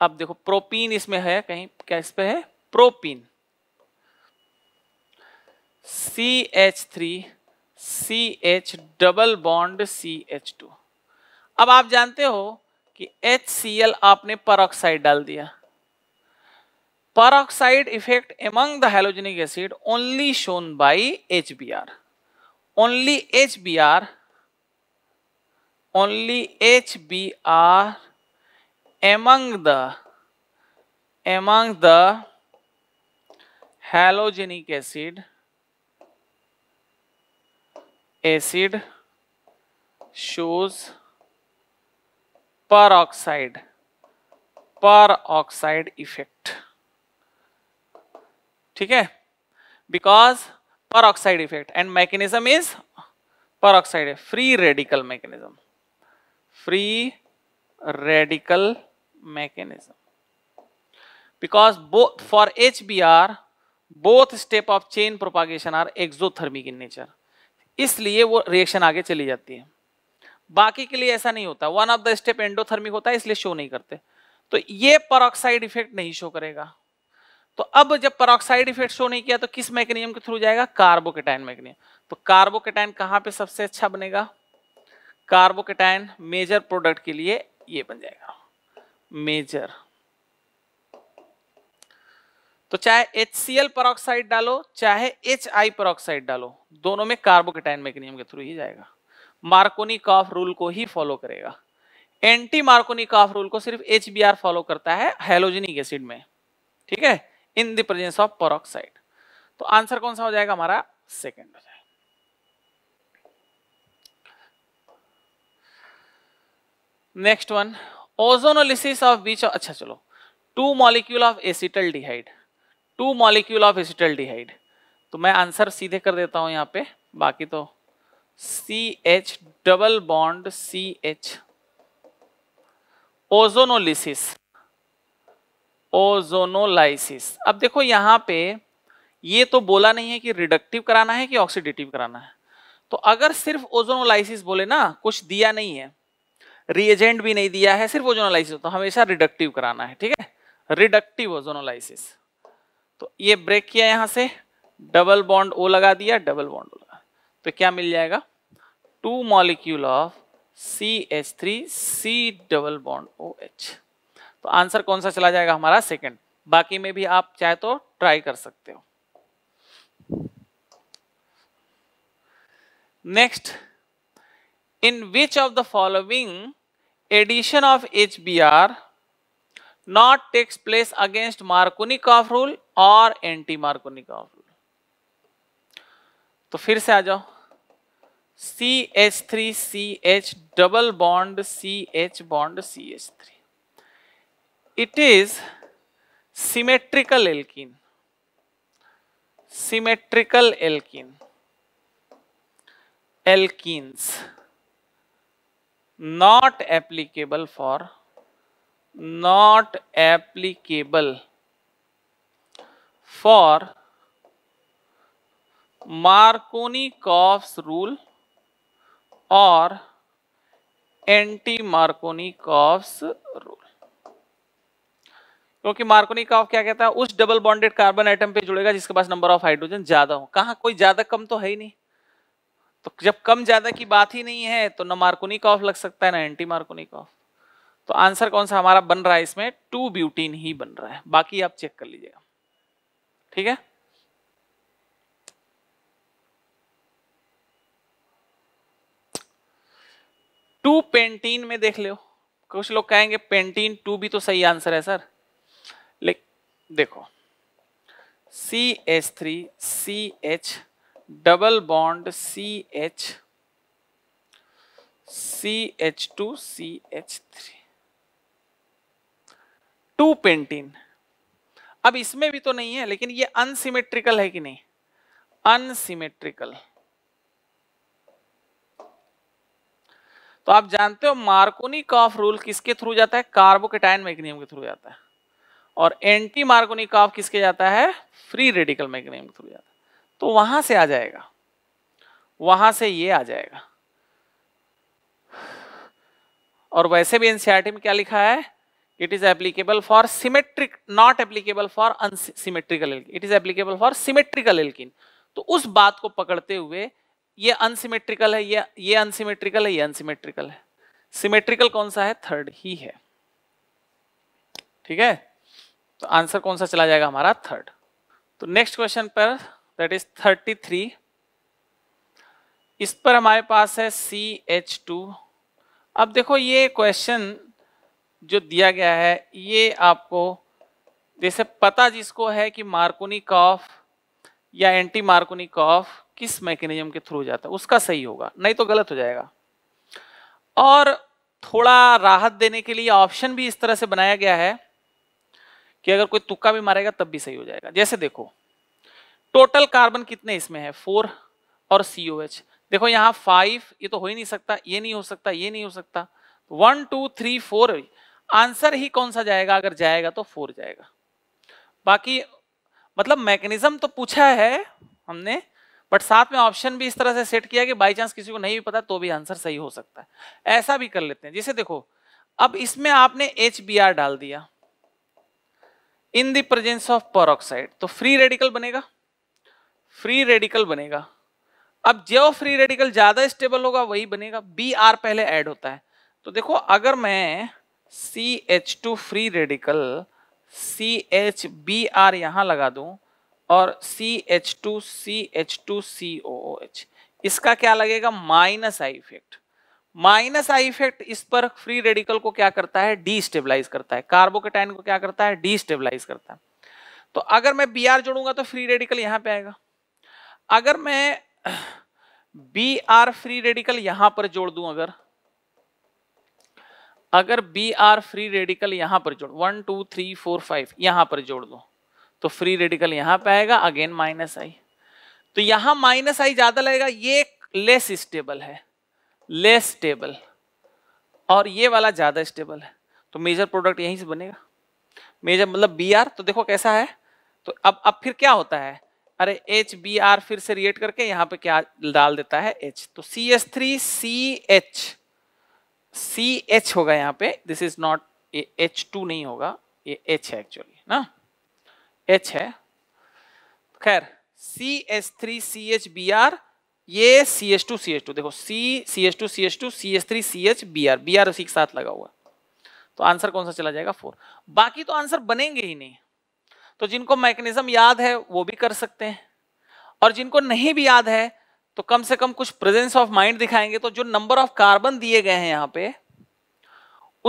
Speaker 1: अब देखो प्रोपीन इसमें है कहीं क्या इस पे है propene C H three C H double bond C H two अब आप जानते हो कि एच सी एल आपने पर डाल दिया पर effect among the halogenic acid only shown by H B R only H B R B R among the among the halogenic acid acid shows peroxide peroxide effect ठीक है because peroxide effect and mechanism is peroxide free radical mechanism free radical mechanism because both for H B R both step of chain propagation are exothermic in nature इसलिए वो reaction आगे चली जाती है बाकी के लिए ऐसा नहीं होता one of the step endothermic होता है इसलिए शो नहीं करते तो ये परऑक्साइड इफेक्ट नहीं शो करेगा तो अब जब परऑक्साइड इफेक्ट शो नहीं किया तो किस मैकेनियम के थ्रू जाएगा कार्बोकेटाइन मैकेनियम तो कार्बोकेटाइन कहां पे सबसे अच्छा बनेगा कार्बोकेटाइन मेजर प्रोडक्ट के लिए ये बन जाएगा मेजर तो चाहे एच सी एल परोक्साइड डालो चाहे एच आई परोक्साइड डालो दोनों में कार्बोकेटाइन मैग्नियम के थ्रू ही जाएगा मार्कोनी काफ रूल को ही फॉलो करेगा एंटी मार्कोनी काफ रूल को सिर्फ एच बी आर फॉलो करता है हेलोजिनिक एसिड में ठीक है in the presence of peroxide तो आंसर कौन सा हो जाएगा हमारा सेकेंड हो जाएगा नेक्स्ट वन ओजोनोलिस ऑफ बीच अच्छा चलो two molecule of acetaldehyde two molecule of acetaldehyde तो मैं आंसर सीधे कर देता हूँ यहाँ पे बाकी तो C H double bond C H ozonolysis ozonolysis अब देखो यहाँ पे ये तो बोला नहीं है कि रिडक्टिव कराना है कि ऑक्सीडेटिव कराना है तो अगर सिर्फ ओजोनोलाइसिस बोले ना कुछ दिया नहीं है रिएजेंट भी नहीं दिया है सिर्फ ओजोनोलाइसिस तो हमेशा रिडक्टिव कराना है ठीक है रिडक्टिव ओजोनोलाइसिस तो ये ब्रेक किया यहां से डबल बॉन्ड ओ लगा दिया डबल बॉन्ड ओ लगा तो क्या मिल जाएगा two molecule of C H three C double bond O H तो आंसर कौन सा चला जाएगा हमारा सेकंड बाकी में भी आप चाहे तो ट्राई कर सकते हो next in which of the following addition of H B R not takes place against place of rule और एंटी anti ऑफ रूल तो फिर से आ जाओ C H three C H double bond C H bond C H three it is symmetrical alkene symmetrical alkene एल्किस not applicable for not applicable for Markovnikov's rule or anti-Markovnikov's rule. क्योंकि Markovnikov क्या कहता है उस double bonded carbon atom पे जुड़ेगा जिसके पास नंबर ऑफ हाइड्रोजन ज्यादा हो कहा कोई ज्यादा कम तो है ही नहीं तो जब कम ज्यादा की बात ही नहीं है तो ना मार्कोनिकॉफ लग सकता है ना एंटी ऑफ तो आंसर कौन सा हमारा बन रहा है इसमें टू ब्यूटीन ही बन रहा है बाकी आप चेक कर लीजिएगा ठीक है टू पेंटीन में देख लो कुछ लोग कहेंगे पेंटीन टू भी तो सही आंसर है सर लेकिन देखो C H three C H double bond C H C H two C H three two pentene अब इसमें भी तो नहीं है लेकिन ये अनसिमेट्रिकल है कि नहीं अनसिमेट्रिकल तो आप जानते हो मार्कोनी कॉफ रूल किसके थ्रू जाता है कार्बोकेटाइन मैग्नियम के थ्रू जाता है और एंटी मार्कोनी कॉफ किसके जाता है फ्री रेडिकल मैग्नियम के थ्रू जाता है तो वहां से आ जाएगा वहां से ये आ जाएगा और वैसे भी एनसीआरटी में क्या लिखा है it is applicable for symmetric not applicable for unsymmetrical alkene it is applicable for symmetrical alkene तो उस बात को पकड़ते हुए ये अनसिमेट्रिकल है ये अनसिमेट्रिकल है ये अनसिमेट्रिकल है सिमेट्रिकल कौन सा है थर्ड ही है ठीक है तो आंसर कौन सा चला जाएगा हमारा थर्ड तो नेक्स्ट क्वेश्चन पर दैट इज 33 इस पर हमारे पास है सी एच टू अब देखो ये क्वेश्चन जो दिया गया है ये आपको जैसे पता जिसको है कि मार्कोनी कॉफ या एंटी मार्कोनिकॉफ किस मैकेनिज्म के थ्रू जाता है उसका सही होगा नहीं तो गलत हो जाएगा और थोड़ा राहत देने के लिए ऑप्शन भी इस तरह से बनाया गया है कि अगर कोई तुक्का भी मारेगा तब भी सही हो जाएगा जैसे देखो टोटल कार्बन कितने इसमें है फोर और सी देखो यहाँ फाइव ये तो हो ही नहीं सकता ये नहीं हो सकता ये नहीं हो सकता one two three four answer ही कौन सा जाएगा अगर जाएगा तो फोर जाएगा बाकी मतलब मैकेनिज्म तो पूछा है हमने बट साथ में ऑप्शन भी इस तरह से सेट किया कि बाई चांस किसी को नहीं भी पता तो भी आंसर सही हो सकता है ऐसा भी कर लेते हैं जैसे देखो अब इसमें आपने एच डाल दिया in the presence of peroxide तो फ्री रेडिकल बनेगा फ्री रेडिकल बनेगा अब जो फ्री रेडिकल ज्यादा स्टेबल होगा वही बनेगा बी आर पहले एड होता है तो देखो अगर मैं C H two free radical C H B R यहाँ लगा दूँ और C H two C H two C O H इसका क्या लगेगा minus I effect minus I effect इस पर फ्री रेडिकल को क्या करता है डीस्टेबलाइज करता है कार्बोकेटाइन को क्या करता है डीस्टेबलाइज करता है तो अगर मैं बी आर जोड़ूंगा तो फ्री रेडिकल यहाँ पे आएगा अगर मैं बी आर फ्री रेडिकल यहाँ पर जोड़ दू अगर अगर बी आर फ्री रेडिकल यहां पर जोड़ one two three four five यहां पर जोड़ दो तो फ्री रेडिकल यहाँ पर आएगा अगेन माइनस आई तो यहां माइनस आई ज़्यादा लगेगा ये लेस स्टेबल है लेस स्टेबल और ये वाला ज़्यादा स्टेबल है तो मेजर प्रोडक्ट यहीं से बनेगा मेजर मतलब बी आर तो देखो कैसा है तो अब अब फिर क्या होता है अरे एच बी आर फिर से रिएट करके यहाँ पे क्या डाल देता है एच तो C S three C H C H होगा यहाँ पे दिस इज नॉट ये एच टू नहीं होगा ये एच है एक्चुअली ना एच है खैर C H three C H B R ये C H two C H two देखो C C H two C H two C H three C H B R B R उसी के साथ लगा हुआ तो आंसर कौन सा चला जाएगा फोर बाकी तो आंसर बनेंगे ही नहीं तो जिनको मैकेनिज्म याद है वो भी कर सकते हैं और जिनको नहीं भी याद है तो कम से कम कुछ प्रेजेंस ऑफ माइंड दिखाएंगे तो जो नंबर ऑफ कार्बन दिए गए हैं यहाँ पे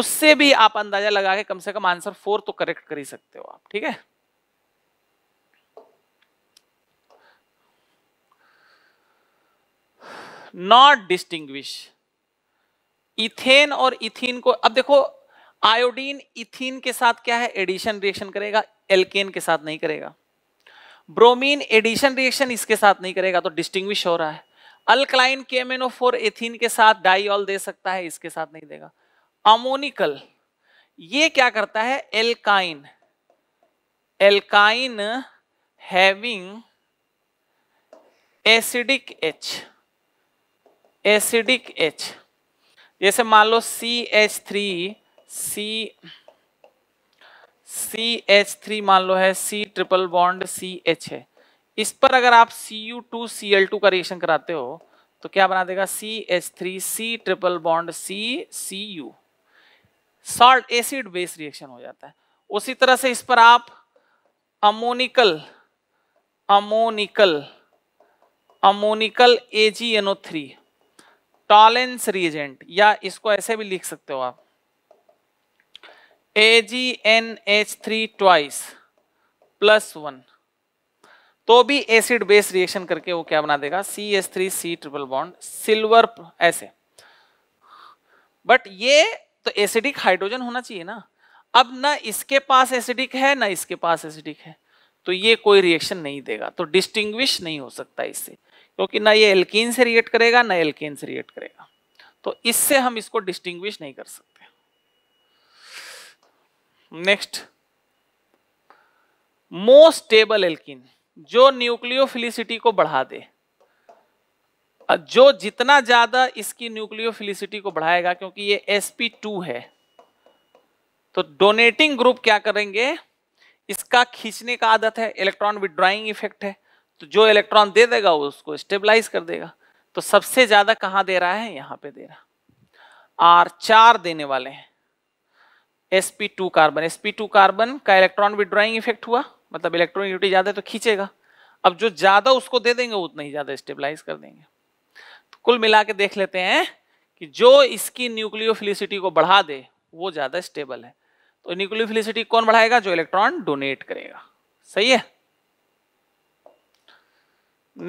Speaker 1: उससे भी आप अंदाजा लगा के कम से कम आंसर फोर तो करेक्ट कर ही सकते हो आप ठीक है नॉट डिस्टिंग्विश इथेन और इथिन को अब देखो आयोडीन इथिन के साथ क्या है एडिशन रिएक्शन करेगा एल्केन के साथ नहीं करेगा ब्रोमीन एडिशन रिएक्शन इसके साथ नहीं करेगा तो डिस्टिंग्विश हो रहा है अल्कलाइन केमेनो फोर एथीन के साथ डाइऑल दे सकता है इसके साथ नहीं देगा अमोनिकल ये क्या करता है alkyne alkyne having acidic H acidic H जैसे मान लो C H three C C H three मान लो है C triple bond C H है इस पर अगर आप C U two C L two का रिएक्शन कराते हो तो क्या बना देगा C H three C triple bond C C U salt acid base reaction हो जाता है उसी तरह से इस पर आप ammoniacal ammoniacal ammoniacal A G N O three Tollens reagent या इसको ऐसे भी लिख सकते हो आप N H three twice plus one तो भी एसिड बेस रिएक्शन करके वो क्या बना देगा C S three C triple bond silver ऐसे बट ये तो एसिडिक हाइड्रोजन होना चाहिए ना अब ना इसके पास एसिडिक है ना इसके पास एसिडिक है तो ये कोई रिएक्शन नहीं देगा तो डिस्टिंग्विश नहीं हो सकता इससे क्योंकि ना ये एल्कीन से रिएक्ट करेगा ना एल्कीन से रिएक्ट करेगा तो इससे हम इसको डिस्टिंग्विश नहीं कर सकते नेक्स्ट मोस्ट स्टेबल एल्किन जो न्यूक्लियोफिलिसिटी को बढ़ा दे जो जितना ज्यादा इसकी न्यूक्लियोफिलिसिटी को बढ़ाएगा क्योंकि ये sp2 है तो डोनेटिंग ग्रुप क्या करेंगे इसका खींचने का आदत है इलेक्ट्रॉन विड्रॉइंग इफेक्ट है तो जो इलेक्ट्रॉन दे देगा वो उसको स्टेबलाइज कर देगा तो सबसे ज्यादा कहां दे रहा है यहां पे दे रहा आर चार देने वाले हैं sp2 कार्बन sp2 कार्बन का इलेक्ट्रॉन विड्रॉइंग इफेक्ट हुआ मतलब इलेक्ट्रॉन यूनिटी ज्यादा तो खींचेगा अब जो ज्यादा उसको दे देंगे उतना ही ज्यादा स्टेबलाइज कर देंगे तो कुल मिला के देख लेते हैं कि जो इसकी न्यूक्लियोफिलिसिटी को बढ़ा दे वो ज्यादा स्टेबल है तो न्यूक्लियोफिलिसिटी कौन बढ़ाएगा जो इलेक्ट्रॉन डोनेट करेगा सही है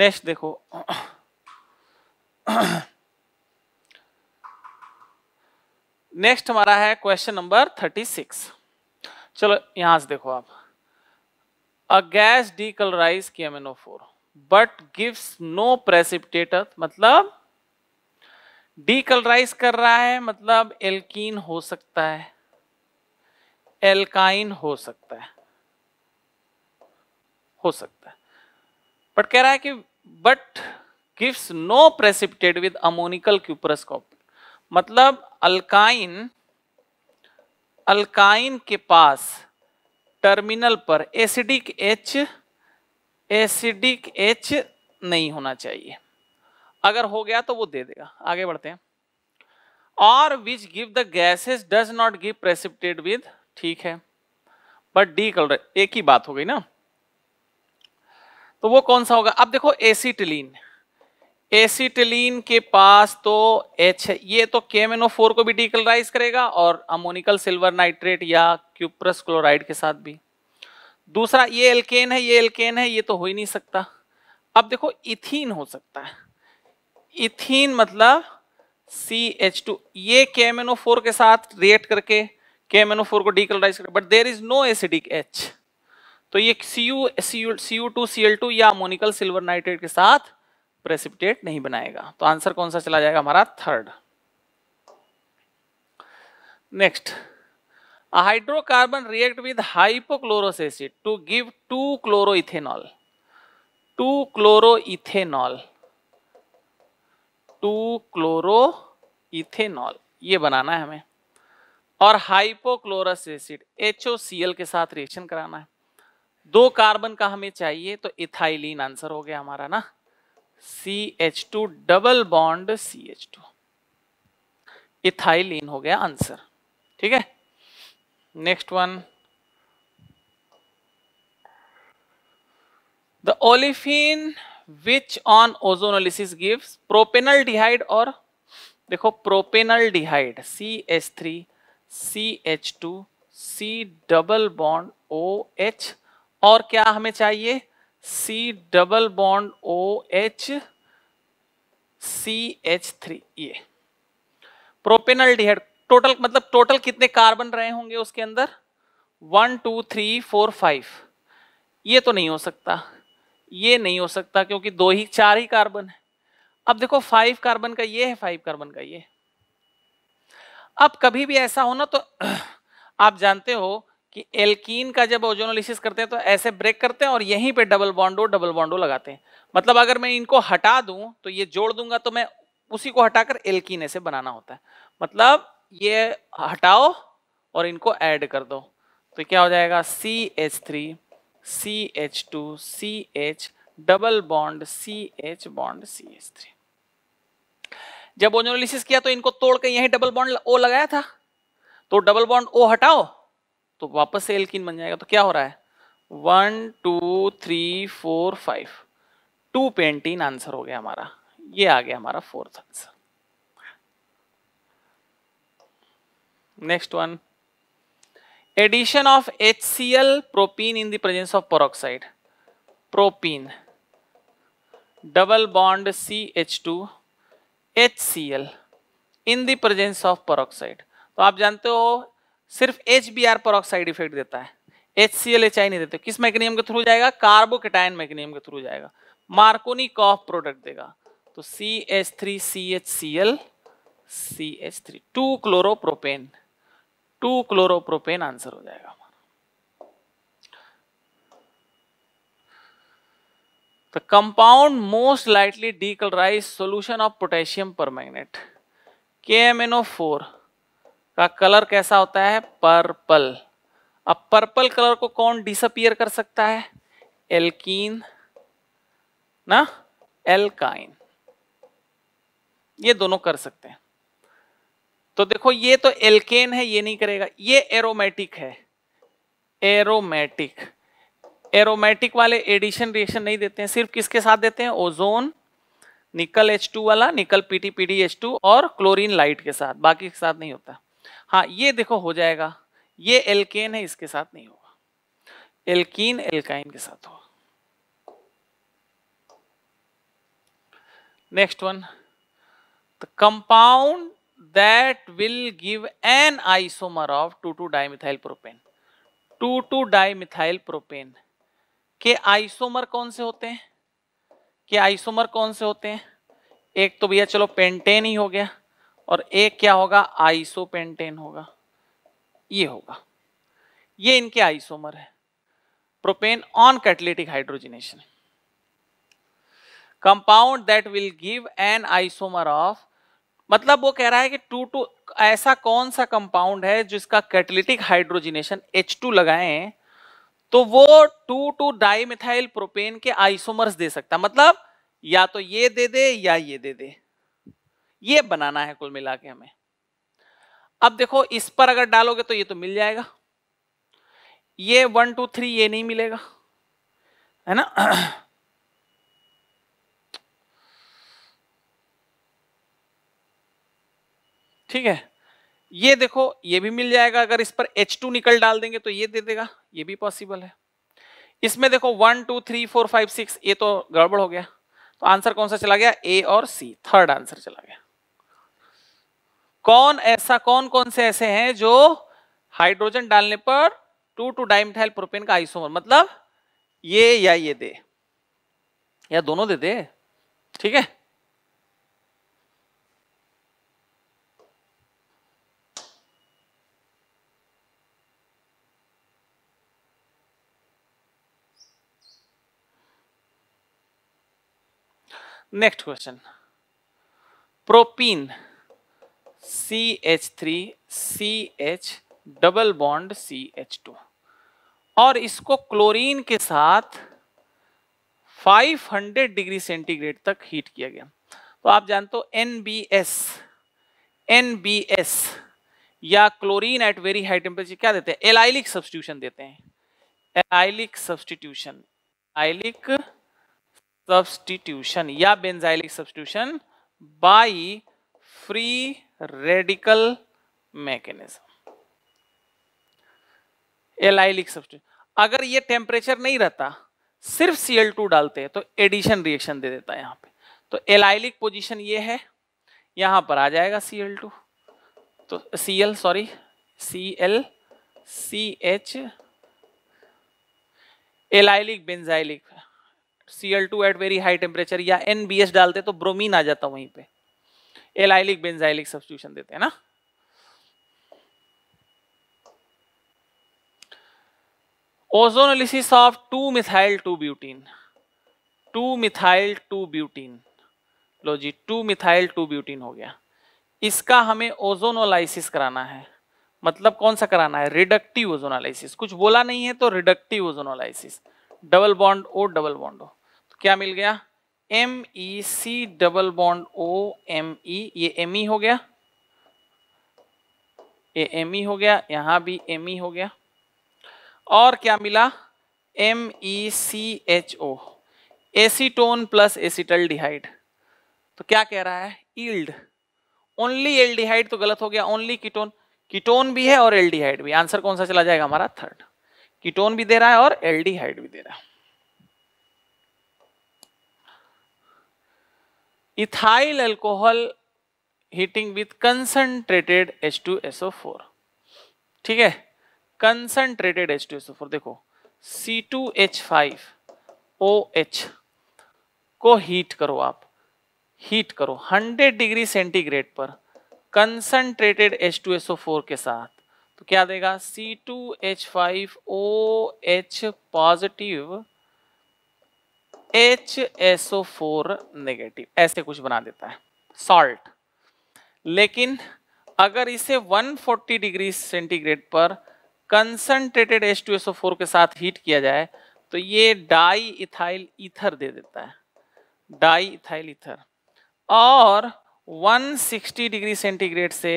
Speaker 1: नेक्स्ट देखो नेक्स्ट हमारा है क्वेश्चन नंबर थर्टी सिक्स चलो यहां से देखो आप a gas M N O four but gives no precipitate मतलब डीकलराइज कर रहा है मतलब एल्कीन हो सकता है एल्काइन हो सकता है हो सकता है बट कह रहा है कि but gives no precipitate with ammoniacal cuprous कॉप मतलब अल्काइन अल्काइन के पास टर्मिनल पर एसिडिक एच एसिडिक एच नहीं होना चाहिए अगर हो गया तो वो दे देगा आगे बढ़ते हैं और which give the gases does not give precipitate with ठीक है बट डी कलर एक ही बात हो गई ना तो वो कौन सा होगा अब देखो एसिटिलीन एसिटिलीन के पास तो एच ये तो फोर को भी डीकलराइज करेगा और अमोनिकल सिल्वर नाइट्रेट या क्यूप्रस क्लोराइड के साथ भी दूसरा ये एल्केन है ये एल्केन है ये तो हो ही नहीं सकता अब देखो इथीन हो सकता है इथीन मतलब सी एच टू ये फोर के साथ रिएक्ट करके फोर को डीकलराइज करेगा but there is no acidic H तो ये C U C U C U two C L two या अमोनिकल सिल्वर नाइट्रेट के साथ प्रेसिपिटेट नहीं बनाएगा तो आंसर कौन सा चला जाएगा हमारा third next hydrocarbon react with hypochlorous acid to give two chloro ethanol two chloro ethanol two chloro ethanol ये बनाना है हमें और हाइपोक्लोरस एसिड एच के साथ रिएक्शन कराना है दो कार्बन का हमें चाहिए तो इथाइलिन आंसर हो गया हमारा ना C H two double bond C H two ethylene हो गया आंसर ठीक है next one the olefin which on ozonolysis gives propionaldehyde और देखो propionaldehyde C H three C H two C double bond O H और क्या हमें चाहिए C double bond O H C H three ये propionaldehyde total मतलब total कितने carbon रहे होंगे उसके अंदर one two three four five ये तो नहीं हो सकता ये नहीं हो सकता क्योंकि दो ही चार ही कार्बन है अब देखो फाइव कार्बन का ये है फाइव कार्बन का ये अब कभी भी ऐसा हो ना तो आप जानते हो कि एल्कीन का जब ओजोनोलिसिस करते हैं तो ऐसे ब्रेक करते हैं और यहीं पे डबल बॉन्डो डबल बॉन्डो लगाते हैं मतलब अगर मैं इनको हटा दूं तो ये जोड़ दूंगा तो मैं उसी को हटाकर एल्कीन ऐसे बनाना होता है मतलब ये हटाओ और इनको ऐड कर दो तो क्या हो जाएगा C H three C H two C H double bond C H bond C H three जब ओजोनोलिसिस किया तो इनको तोड़ के यहीं डबल बॉन्ड ओ लगाया था तो डबल बॉन्ड ओ हटाओ तो वापस से एल्किन बन जाएगा तो क्या हो रहा है one two three four five two pentene answer हो गया हमारा ये आ गया हमारा fourth answer next one addition of H C L propene in the presence of peroxide propene double bond C H two H C L in देंस presence of peroxide तो आप जानते हो सिर्फ H B R peroxide effect देता है H C L H I नहीं देते किस मैकेनियम के थ्रू जाएगा कार्बोकेटाइन मैकेनियम के थ्रू जाएगा मार्कोनी कॉफ प्रोडक्ट देगा तो C H three C H C L C H three two chloropropane two chloropropane answer हो जाएगा compound most lightly decolourise solution of potassium permanganate K M N O four का colour कैसा होता है purple अब purple colour को कौन disappear कर सकता है एल्कीन ना एल्काइन ये दोनों कर सकते हैं तो देखो ये तो एल्केन है ये नहीं करेगा ये एरोमेटिक है एरोमेटिक एरोमेटिक वाले एडिशन रिएक्शन नहीं देते हैं सिर्फ किसके साथ देते हैं ओजोन निकल H2 वाला निकल पीटी पीडी एच और क्लोरीन लाइट के साथ बाकी के साथ नहीं होता हाँ ये देखो हो जाएगा ये एल्केन है इसके साथ नहीं होगा एल्कीन एल्काइन के साथ होगा next one compound the compound that will give two two of 2,2 propane two two dimethyl propane के आइसोमर कौन से होते हैं के आइसोमर कौन से होते हैं एक तो भैया चलो पेंटेन ही हो गया और एक क्या होगा आइसोपेंटेन होगा ये होगा ये इनके आइसोमर है propane on catalytic hydrogenation compound that will give an isomer of मतलब वो कह रहा है कि टू टू ऐसा कौन सा कंपाउंड है जिसका कैटलिटिक हाइड्रोजिनेशन टू लगाएं तो वो two two dimethyl propane के आइसोमर्स दे सकता मतलब या तो ये दे दे या ये दे दे ये बनाना है कुल मिला के हमें अब देखो इस पर अगर डालोगे तो ये तो मिल जाएगा ये वन टू थ्री ये नहीं मिलेगा है ना ठीक है ये देखो ये भी मिल जाएगा अगर इस पर एच टू निकल डाल देंगे तो ये दे देगा ये भी पॉसिबल है इसमें देखो one two three four five six ये तो गड़बड़ हो गया तो आंसर कौन सा चला गया ए और सी थर्ड आंसर चला गया कौन ऐसा कौन कौन से ऐसे हैं जो हाइड्रोजन डालने पर टू टू डाइमिथाइल प्रोपेन का आइसोमर मतलब ये या ये दे या दोनों दे दे ठीक है next question propene C H three C H double bond C H two और इसको क्लोरीन के साथ 500 डिग्री सेंटीग्रेड तक हीट किया गया तो आप जानते हो N B S N B S या chlorine at very high temperature क्या देते हैं एलाइलिक सब्सटीट्यूशन देते हैं एलाइलिक सब्सटीट्यूशन आइलिक सब्सटीट्यूशन या benzylic substitution by free radical mechanism L I लिख अगर ये टेम्परेचर नहीं रहता सिर्फ सी टू डालते हैं तो एडिशन रिएक्शन दे देता है यहाँ पे तो एलाइलिक पोजीशन ये है यहाँ पर आ जाएगा सी टू तो L sorry C L C H allylic benzylic two at very high temperature या NBS डालते तो ब्रोमीन आ जाता वहीं पे एलाइलिक बेंजाइलिक सब्सिट्यूशन देते हैं ना ozonolysis of two methyl two butene two methyl two butene लो जी टू मिथाइल टू ब्यूटीन हो गया इसका हमें ओजोनोलाइसिस कराना है मतलब कौन सा कराना है रिडक्टिव ओजोनोलाइसिस कुछ बोला नहीं है तो reductive ozonolysis double bond O double bond O तो क्या मिल गया M E C double bond O M E ये एम ई e हो गया ये एम ई e हो गया यहां भी एम ई e हो गया और क्या मिला M E C H O acetone plus acetaldehyde तो क्या कह रहा है ईल्ड ओनली एल्डिहाइड तो गलत हो गया ओनली कीटोन कीटोन भी है और एल्डिहाइड भी आंसर कौन सा चला जाएगा हमारा थर्ड कीटोन भी दे रहा है और एल्डिहाइड भी दे रहा है ethyl heating concentrated H two S O four ठीक है concentrated H two S O four देखो C two H five O H को हीट करो आप हीट करो 100 डिग्री सेंटीग्रेड पर concentrated H two S O four के साथ तो क्या देगा C two H five O H positive H S O four negative ऐसे कुछ बना देता है सॉल्ट लेकिन अगर इसे 140 डिग्री सेंटीग्रेड पर concentrated H two S O four के साथ हीट किया जाए तो ये डाई इथाइल ईथर दे देता है डाई इथाइल ईथर और 160 डिग्री सेंटीग्रेड से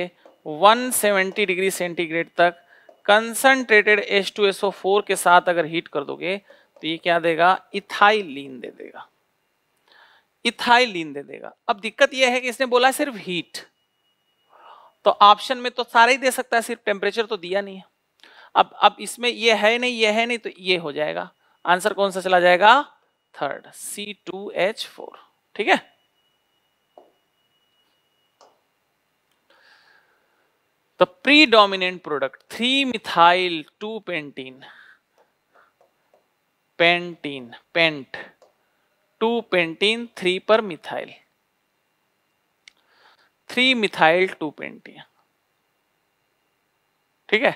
Speaker 1: 170 डिग्री सेंटीग्रेड तक concentrated H two S O four के साथ अगर हीट कर दोगे तो ये क्या देगा इथाइलिन दे देगा इथाइलिन दे देगा अब दिक्कत यह है कि इसने बोला सिर्फ हीट तो ऑप्शन में तो सारा ही दे सकता है सिर्फ टेम्परेचर तो दिया नहीं है अब अब इसमें ये है नहीं ये है नहीं तो ये हो जाएगा आंसर कौन सा चला जाएगा third C two H four ठीक है predominant product three methyl two pentene pentene pent two pentene three पर methyl three methyl two pentene ठीक है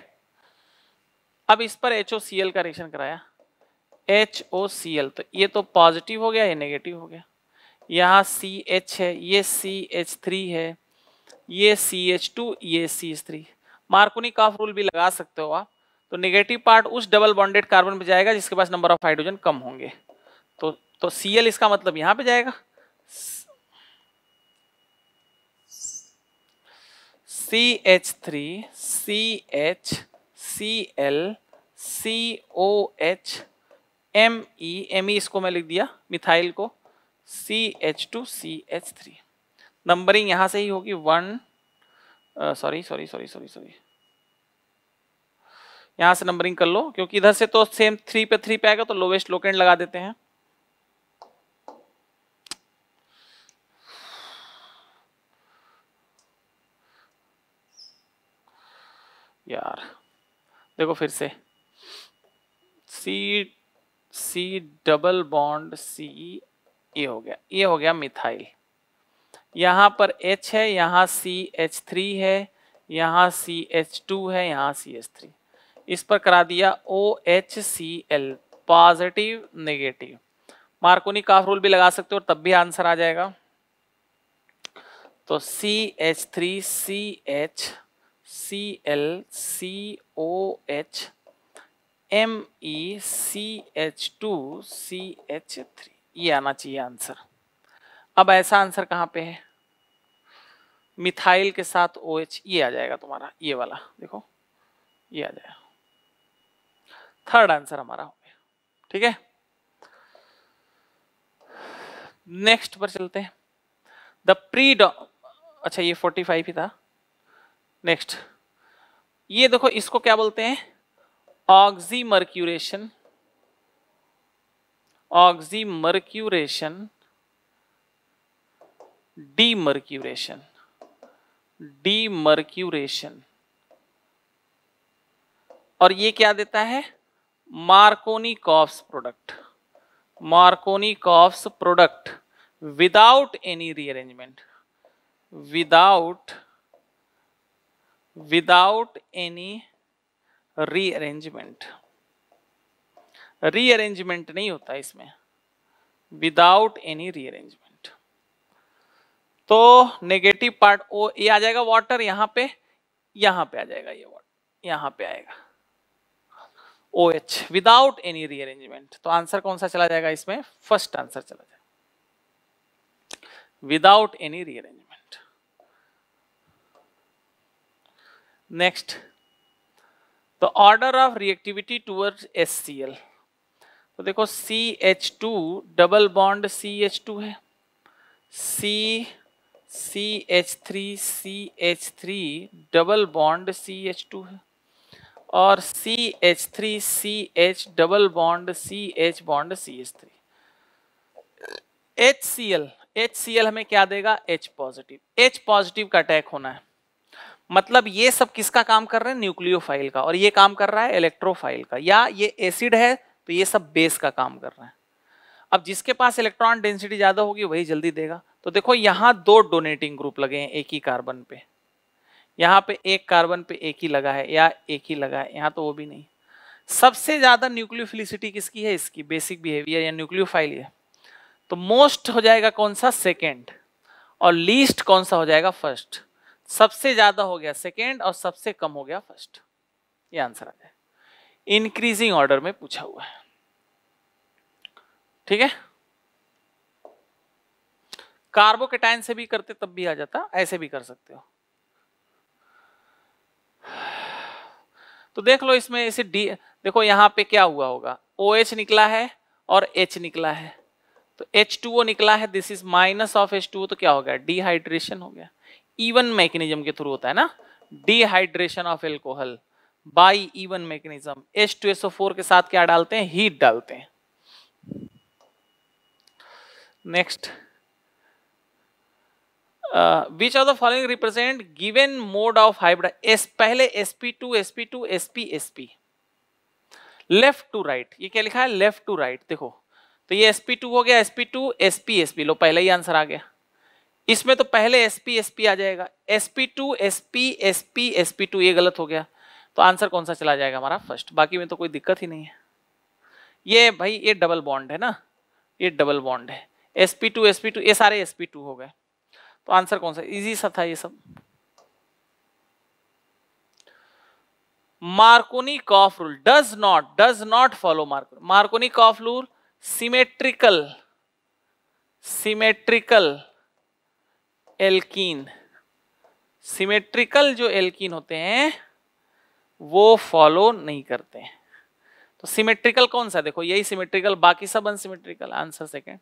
Speaker 1: अब इस पर एच का रिएक्शन कराया एच तो ये तो पॉजिटिव हो गया ये नेगेटिव हो गया यहाँ सी एच है ये सी एच थ्री है ये सी एच टू ये C H three Markovnikov rule भी लगा सकते हो आप तो निगेटिव पार्ट उस डबल बॉन्डेड कार्बन पे जाएगा जिसके पास नंबर ऑफ हाइड्रोजन कम होंगे तो तो Cl इसका मतलब यहां पे जाएगा CH3, CH, Cl, COH, Me, Me इसको मैं लिख दिया मिथाइल को CH2, CH3 नंबरिंग यहां से ही होगी one sorry sorry sorry sorry sorry यहाँ से नंबरिंग कर लो क्योंकि इधर से तो सेम थ्री पे थ्री पे आएगा तो लोवेस्ट लोकेंट लगा देते हैं यार देखो फिर से सी सी डबल बॉन्ड सी ये हो गया ये हो गया मिथाइल यहां पर H है यहां सी एच थ्री है यहां सी एच टू है यहां सी एच थ्री इस पर करा दिया O H C L positive negative Markovnikov rule भी लगा सकते हो और तब भी आंसर आ जाएगा तो C H three C H C L C O H M E C H two C H three ये आना चाहिए आंसर अब ऐसा आंसर कहाँ पे है मिथाइल के साथ ओ OH एच ये आ जाएगा तुम्हारा ये वाला देखो ये आ जाएगा थर्ड आंसर हमारा हो गया ठीक है नेक्स्ट पर चलते हैं द प्री अच्छा ये 45 ही था नेक्स्ट ये देखो इसको क्या बोलते हैं oxymercuration oxymercuration demercuration demercuration और ये क्या देता है Markovnikov's product Markovnikov's product without any rearrangement without without any rearrangement rearrangement नहीं होता इसमें विदाउट एनी रीअरेंजमेंट तो नेगेटिव पार्ट ये आ जाएगा वाटर यहां पे यहां पे आ जाएगा ये वाटर यहां पे आएगा O H without any rearrangement तो आंसर कौन सा चला जाएगा इसमें फर्स्ट आंसर चला जाएगा without any rearrangement next the order of reactivity towards C L तो देखो C H two double bond C H two है C C H three C H three double bond C H two है और C H three C H double bond C H bond C H three H C L H C L हमें क्या देगा H positive H positive का attack होना है मतलब ये सब किसका काम कर रहे हैं न्यूक्लियोफाइल का और ये काम कर रहा है इलेक्ट्रोफाइल का या ये एसिड है तो ये सब बेस का काम कर रहा है अब जिसके पास इलेक्ट्रॉन डेंसिटी ज़्यादा होगी वही जल्दी देगा तो देखो यहां दो डोनेटिंग ग्रुप लगे हैं एक ही कार्बन पे यहाँ पे एक कार्बन पे एक ही लगा है या एक ही लगा है यहाँ तो वो भी नहीं सबसे ज़्यादा न्यूक्लियोफिलिसिटी किसकी है इसकी बेसिक बिहेवियर या न्यूक्लियोफाइल है तो मोस्ट हो जाएगा कौन सा सेकेंड और लीस्ट कौन सा हो जाएगा फर्स्ट सबसे ज़्यादा हो गया सेकेंड और सबसे कम हो गया फर्स्ट ये आंसर आ जाए इंक्रीजिंग ऑर्डर में पूछा हुआ है ठीक है कार्बोकेटाइन से भी करते तब भी आ जाता ऐसे भी कर सकते हो तो देख लो इसमें इसे डी देखो यहां पे क्या हुआ होगा ओ OH निकला है और एच निकला है तो H2O निकला है this is minus of two तो क्या हो गया डिहाइड्रेशन हो गया इवन मैकेनिज्म के थ्रू होता है ना dehydration of alcohol by E one mechanism four के साथ क्या डालते हैं हीट डालते हैं next which are the following represent given mode of hybrid S पहले S P two S P two S P S P left to right ये क्या लिखा है लेफ्ट टू राइट देखो तो ये एस पी टू हो गया S P two S P S P लो पहले ही आंसर आ गया इसमें तो पहले एस पी एस पी आ जाएगा S P two S P S P S P two ये गलत हो गया तो आंसर कौन सा चला जाएगा हमारा फर्स्ट बाकी में तो कोई दिक्कत ही नहीं है ये भाई ये डबल बॉन्ड है ना ये डबल बॉन्ड है S P two S P two ये सारे एस पी टू हो गए तो आंसर कौन सा इजी सा था ये सब Markovnikov rule does not does not follow Marco Markovnikov rule symmetrical symmetrical alkene symmetrical जो एल्कीन होते हैं वो फॉलो नहीं करते तो सिमेट्रिकल कौन सा देखो यही सिमेट्रिकल बाकी सब unsymmetrical answer second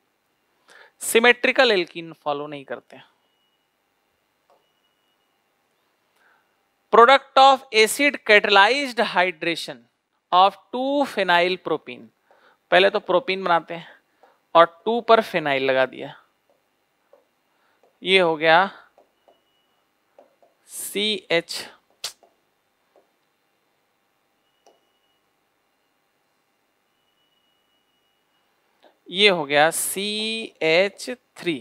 Speaker 1: symmetrical alkene follow नहीं करते हैं तो product of acid catalyse hydration of two phenyl propene पहले तो प्रोपीन बनाते हैं और टू पर फिनाइल लगा दिया ये हो गया सी एच ये हो गया C H three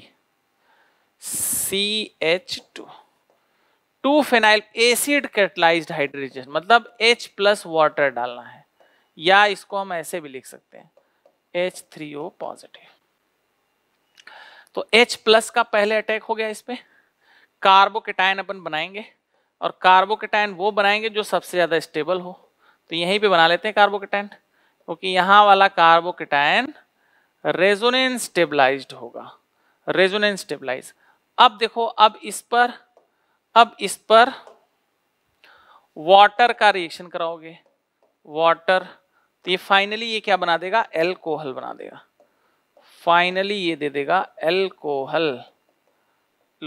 Speaker 1: C H two two phenyl acid catalysed hydrogen मतलब H प्लस वाटर डालना है या इसको हम ऐसे भी लिख सकते हैं एच थ्री ओ पॉजिटिव तो H प्लस का पहले अटैक हो गया इस पर कार्बोकेटाइन अपन बनाएंगे और कार्बोकेटाइन वो बनाएंगे जो सबसे ज़्यादा स्टेबल हो तो यहीं पे बना लेते हैं कार्बोकेटाइन क्योंकि यहाँ वाला कार्बोकेटाइन रेजोनेंस स्टेबलाइज्ड होगा रेजोनेंस स्टेबलाइज अब देखो अब इस पर अब इस पर वाटर का रिएक्शन कराओगे वाटर तो ये फाइनली ये क्या बना देगा एल्कोहल बना देगा फाइनली ये दे देगा एल्कोहल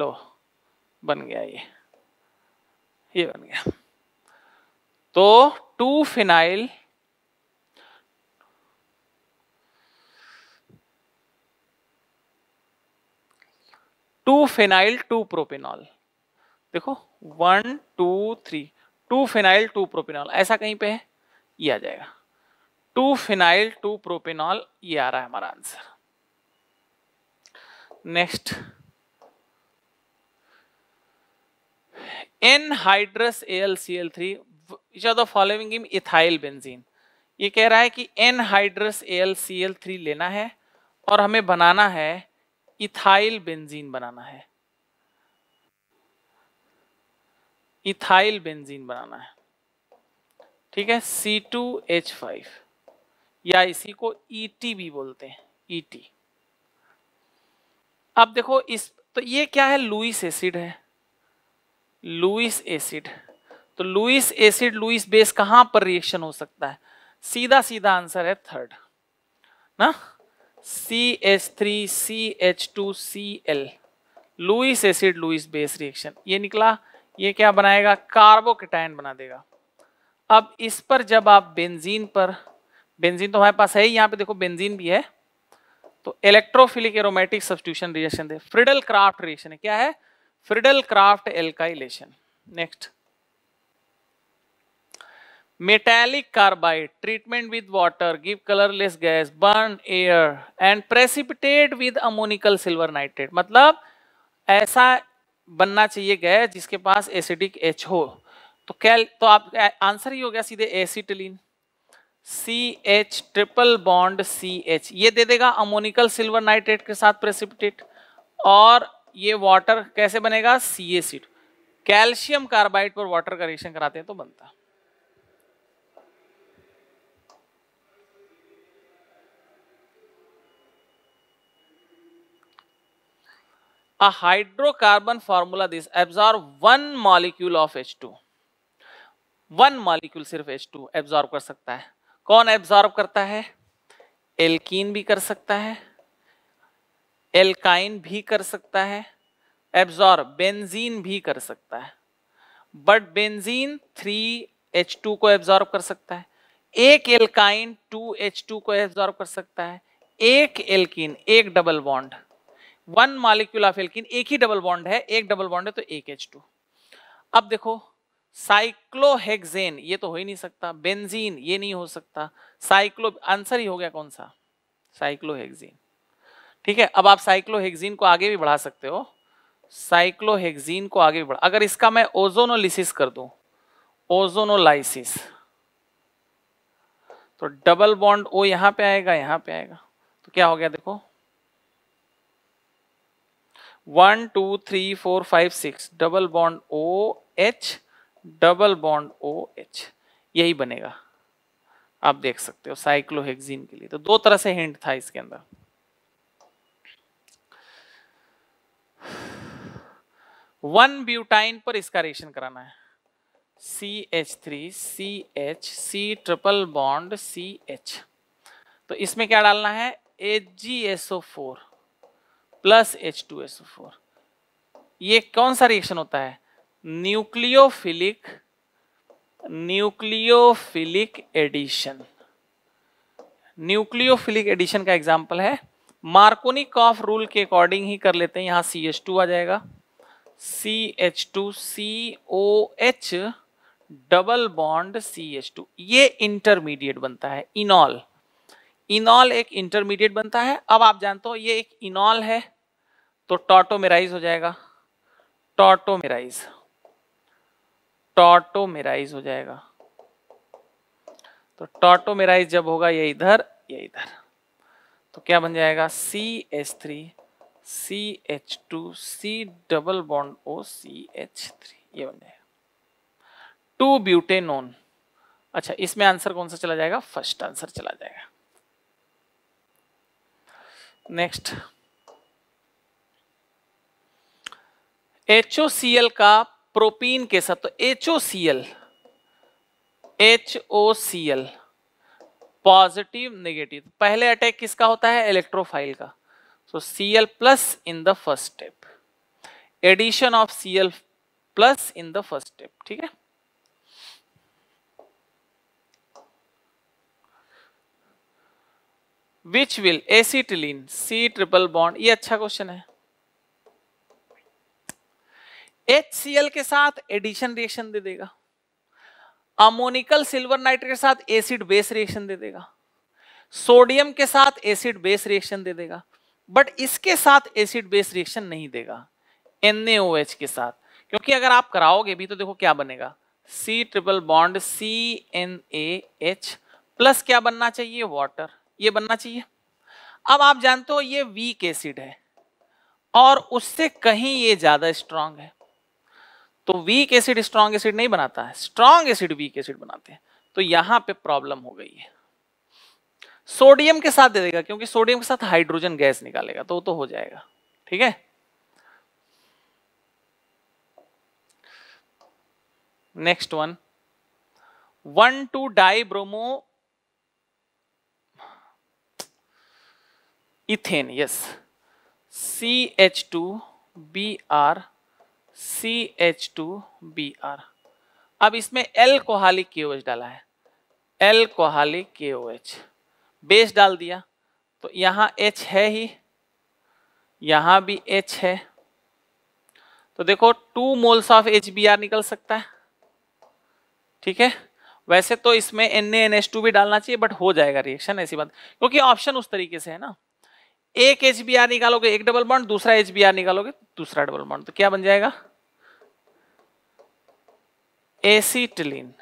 Speaker 1: लो बन गया ये ये बन गया तो two phenyl two phenyl two propanol देखो one two three two phenyl two propanol ऐसा कहीं पे है ये आ जाएगा टू फिनाइल टू प्रोपिनॉल ये आ रहा है हमारा answer next anhydrous L C L three which are the following ethyl benzene ये कह रहा है कि anhydrous L C L three लेना है और हमें बनाना है इथाइल बेंजीन बनाना है इथाइल बेंजीन बनाना है ठीक है सी टू एच फाइव या इसी को ई e टी भी बोलते हैं ई e टी अब देखो इस तो ये क्या है लुइस एसिड है लुइस एसिड तो लुइस एसिड लुइस बेस कहां पर रिएक्शन हो सकता है सीधा सीधा आंसर है थर्ड ना C H three C H two C L Lewis acid Lewis base reaction ये निकला ये क्या बनाएगा कार्बोकेटाइन बना देगा अब इस पर जब आप बेंजीन पर बेंजीन तो हमारे पास है ही यहाँ पे देखो बेंजीन भी है तो इलेक्ट्रोफिलिक एरोमेटिक सब्सटीट्यूशन रिएक्शन दे फ्रिडल क्राफ्ट रिएक्शन है क्या है Friedel Crafts alkylation next metallic carbide treatment with water give colourless gas burn air and precipitate with ammoniacal silver nitrate मतलब ऐसा बनना चाहिए गैस जिसके पास एसिडिक एच हो तो कैल तो आप आंसर ही हो गया सीधे acetylene C H triple bond C H ये दे देगा अमोनिकल सिल्वर नाइट्रेट के साथ प्रेसिपिटेट और ये वाटर कैसे बनेगा सी एसिड कैल्शियम कार्बाइड पर वाटर का रिएक्शन कराते हैं तो बनता है a hydrocarbon formula this absorb one molecule of H2 one molecule सिर्फ H2 एब्जॉर्ब कर सकता है कौन एब्जॉर्ब करता है एल्कीन भी कर सकता है एल्काइन भी कर सकता है एब्जॉर्ब बेंजीन भी कर सकता है बट बेंजीन 3H2 को एब्जॉर्ब कर सकता है एक एल्काइन 2H2 को एब्जॉर्ब कर सकता है एक एल्कीन एक double bond one molecule of alkene एक ही डबल बॉन्ड है एक डबल बॉन्ड है तो एक एच टू अब देखो साइक्लोहेक्सेन ये तो हो ही नहीं सकता बेंजीन ये नहीं हो सकता साइक्लो आंसर ही हो गया कौन सा साइक्लोहेक्सीन ठीक है अब आप साइक्लोहेक्सीन को आगे भी बढ़ा सकते हो साइक्लोहेक्सीन को आगे भी बढ़ा अगर इसका मैं ओजोनोलिसिस कर दू ओजोनोलाइसिस तो डबल बॉन्ड ओ यहां पे आएगा यहां पे आएगा तो क्या हो गया देखो one two three four five six double bond O H double bond O H यही बनेगा आप देख सकते हो साइक्लोहेक्सिन के लिए तो दो तरह से हिंट था इसके अंदर वन ब्यूटाइन पर इसका रिएक्शन कराना है C H three C H C triple bond C H तो इसमें क्या डालना है H G S O four plus H two S four ये कौन सा रिएक्शन होता है nucleophilic nucleophilic addition nucleophilic addition का एग्जाम्पल है मार्कोनिकॉफ रूल के अकॉर्डिंग ही कर लेते हैं यहां सी एच टू आ जाएगा C H two C O H double bond C H two ये इंटरमीडिएट बनता है इनॉल इनॉल एक इंटरमीडिएट बनता है अब आप जानते हो ये एक इनॉल है तो टॉटोमेराइज हो जाएगा टॉटोमेराइज टॉटोमेराइज हो जाएगा तो टॉटोमेराइज जब होगा ये इधर ये इधर तो क्या बन जाएगा C H three C H two C double bond O C H three ये बन जाएगा टू ब्यूटेनोन अच्छा इसमें आंसर कौन सा चला जाएगा फर्स्ट आंसर चला जाएगा नेक्स्ट एच का प्रोपीन के साथ तो H O C L H O C L positive negative पहले अटैक किसका होता है इलेक्ट्रोफाइल का so C L plus in the first step addition of C L plus in the first step ठीक है which will acetylene C triple bond ये अच्छा question है एच के साथ एडिशन रिएक्शन दे देगा अमोनिकल सिल्वर नाइट्रेट के साथ एसिड बेस रिएक्शन दे देगा सोडियम के साथ एसिड बेस रिएक्शन दे देगा बट इसके साथ एसिड बेस रिएक्शन नहीं देगा NaOH के साथ क्योंकि अगर आप कराओगे भी तो देखो क्या बनेगा C triple bond C N A H plus क्या बनना चाहिए वाटर ये बनना चाहिए अब आप जानते हो ये वीक एसिड है और उससे कहीं ये ज्यादा स्ट्रांग है तो वीक एसिड स्ट्रांग एसिड नहीं बनाता है स्ट्रांग एसिड वीक एसिड बनाते हैं तो यहां पे प्रॉब्लम हो गई है सोडियम के साथ दे देगा क्योंकि सोडियम के साथ हाइड्रोजन गैस निकालेगा तो वो तो हो जाएगा ठीक है next one one two di bromo ethane yes C H two B R C H two B R अब इसमें कोहाली के ओ एच डाला है कोहाली के ओ एच बेस डाल दिया तो यहाँ एच है ही यहाँ भी एच है तो देखो two moles of H B R निकल सकता है ठीक है वैसे तो इसमें N A N S two भी डालना चाहिए बट हो जाएगा रिएक्शन ऐसी बात क्योंकि ऑप्शन उस तरीके से है ना एक एच बी आर निकालोगे एक डबल बॉन्ड दूसरा एच बी आर निकालोगे दूसरा डबल बॉन्ड तो क्या बन जाएगा एसीटिलीन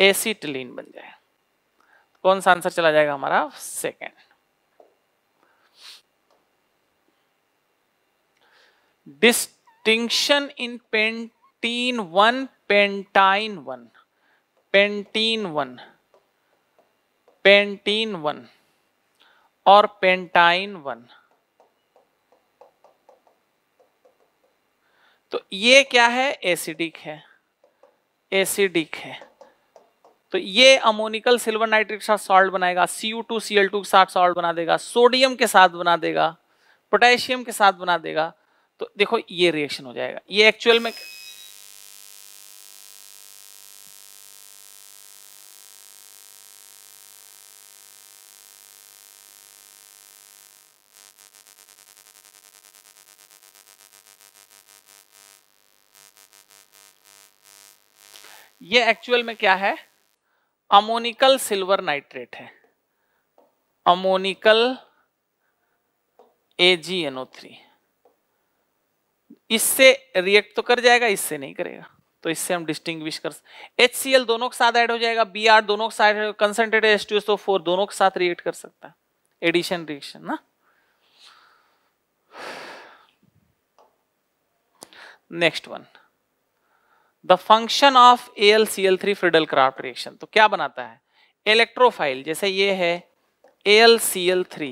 Speaker 1: एसीटिलीन बन जाएगा तो कौन सा आंसर चला जाएगा हमारा second distinction in pentene one pentyne one pentene one pentene one और पेंटाइन वन तो ये क्या है एसिडिक है एसिडिक है तो ये अमोनिकल सिल्वर नाइट्रेट के साथ सॉल्ट बनाएगा टू के साथ सॉल्ट बना देगा सोडियम के साथ बना देगा पोटेशियम के साथ बना देगा तो देखो ये रिएक्शन हो जाएगा ये एक्चुअल में ये एक्चुअल में क्या है अमोनिकल सिल्वर नाइट्रेट है अमोनिकल AgNO3 इससे रिएक्ट तो कर जाएगा इससे नहीं करेगा तो इससे हम डिस्टिंग कर एच दोनों के साथ ऐड हो जाएगा बी आर दोनों के साथ concentrated S two S four दोनों के साथ रिएक्ट कर सकता है एडिशन रिएक्शन ना next one the function of A L C L three Friedel Crafts reaction तो क्या बनाता है इलेक्ट्रोफाइल जैसे ये है A L C L three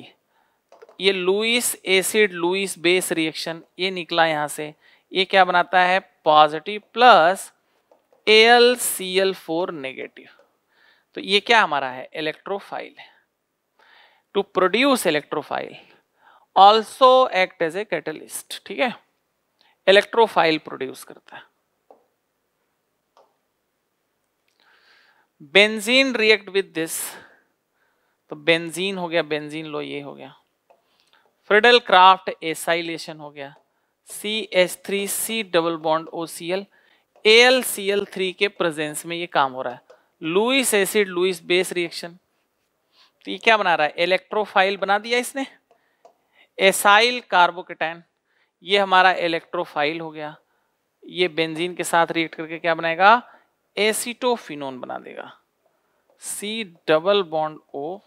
Speaker 1: ये Lewis acid Lewis base reaction ये निकला यहाँ से ये क्या बनाता है positive plus A L C L four negative तो ये क्या हमारा है electrophile to produce electrophile also act as a catalyst ठीक है इलेक्ट्रोफाइल प्रोड्यूस करता है बेंजीन रिएक्ट विद दिस तो बेंजीन हो गया बेंजीन लो ये हो गया फ्रिडल क्राफ्ट एसाइलेशन हो गया C S three C double bond O C L A L C L three के प्रेजेंस में ये काम हो रहा है Lewis acid Lewis base reaction तो ये क्या बना रहा है इलेक्ट्रोफाइल बना दिया इसने एसाइल कार्बोकेटाइन ये हमारा इलेक्ट्रोफाइल हो गया ये बेंजीन के साथ रिएक्ट करके क्या बनाएगा एसिटोफिनोन बना देगा C double bond O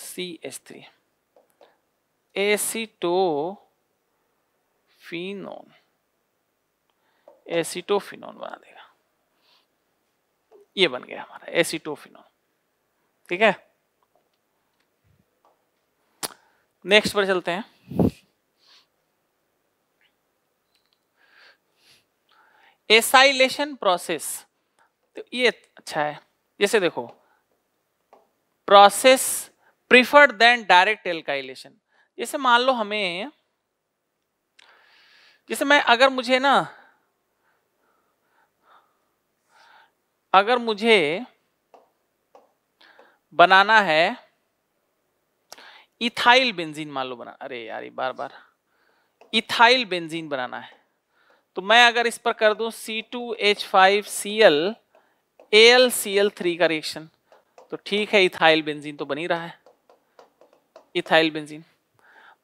Speaker 1: C H three acetophenone acetophenone बना देगा ये बन गया हमारा एसिटोफिनोन ठीक है नेक्स्ट पर चलते हैं एसाइलेशन प्रोसेस तो ये अच्छा है जैसे देखो process preferred than direct alkylation जैसे मान लो हमें जैसे मैं अगर मुझे ना अगर मुझे बनाना है इथाइल बेंजीन मान लो बना अरे यार ये बार बार इथाइल बेंजीन बनाना है तो मैं अगर इस पर कर दूं C2H5Cl L C L three का रिएक्शन तो ठीक है इथाइल बेंजीन तो बनी रहा है इथाइल बेंजीन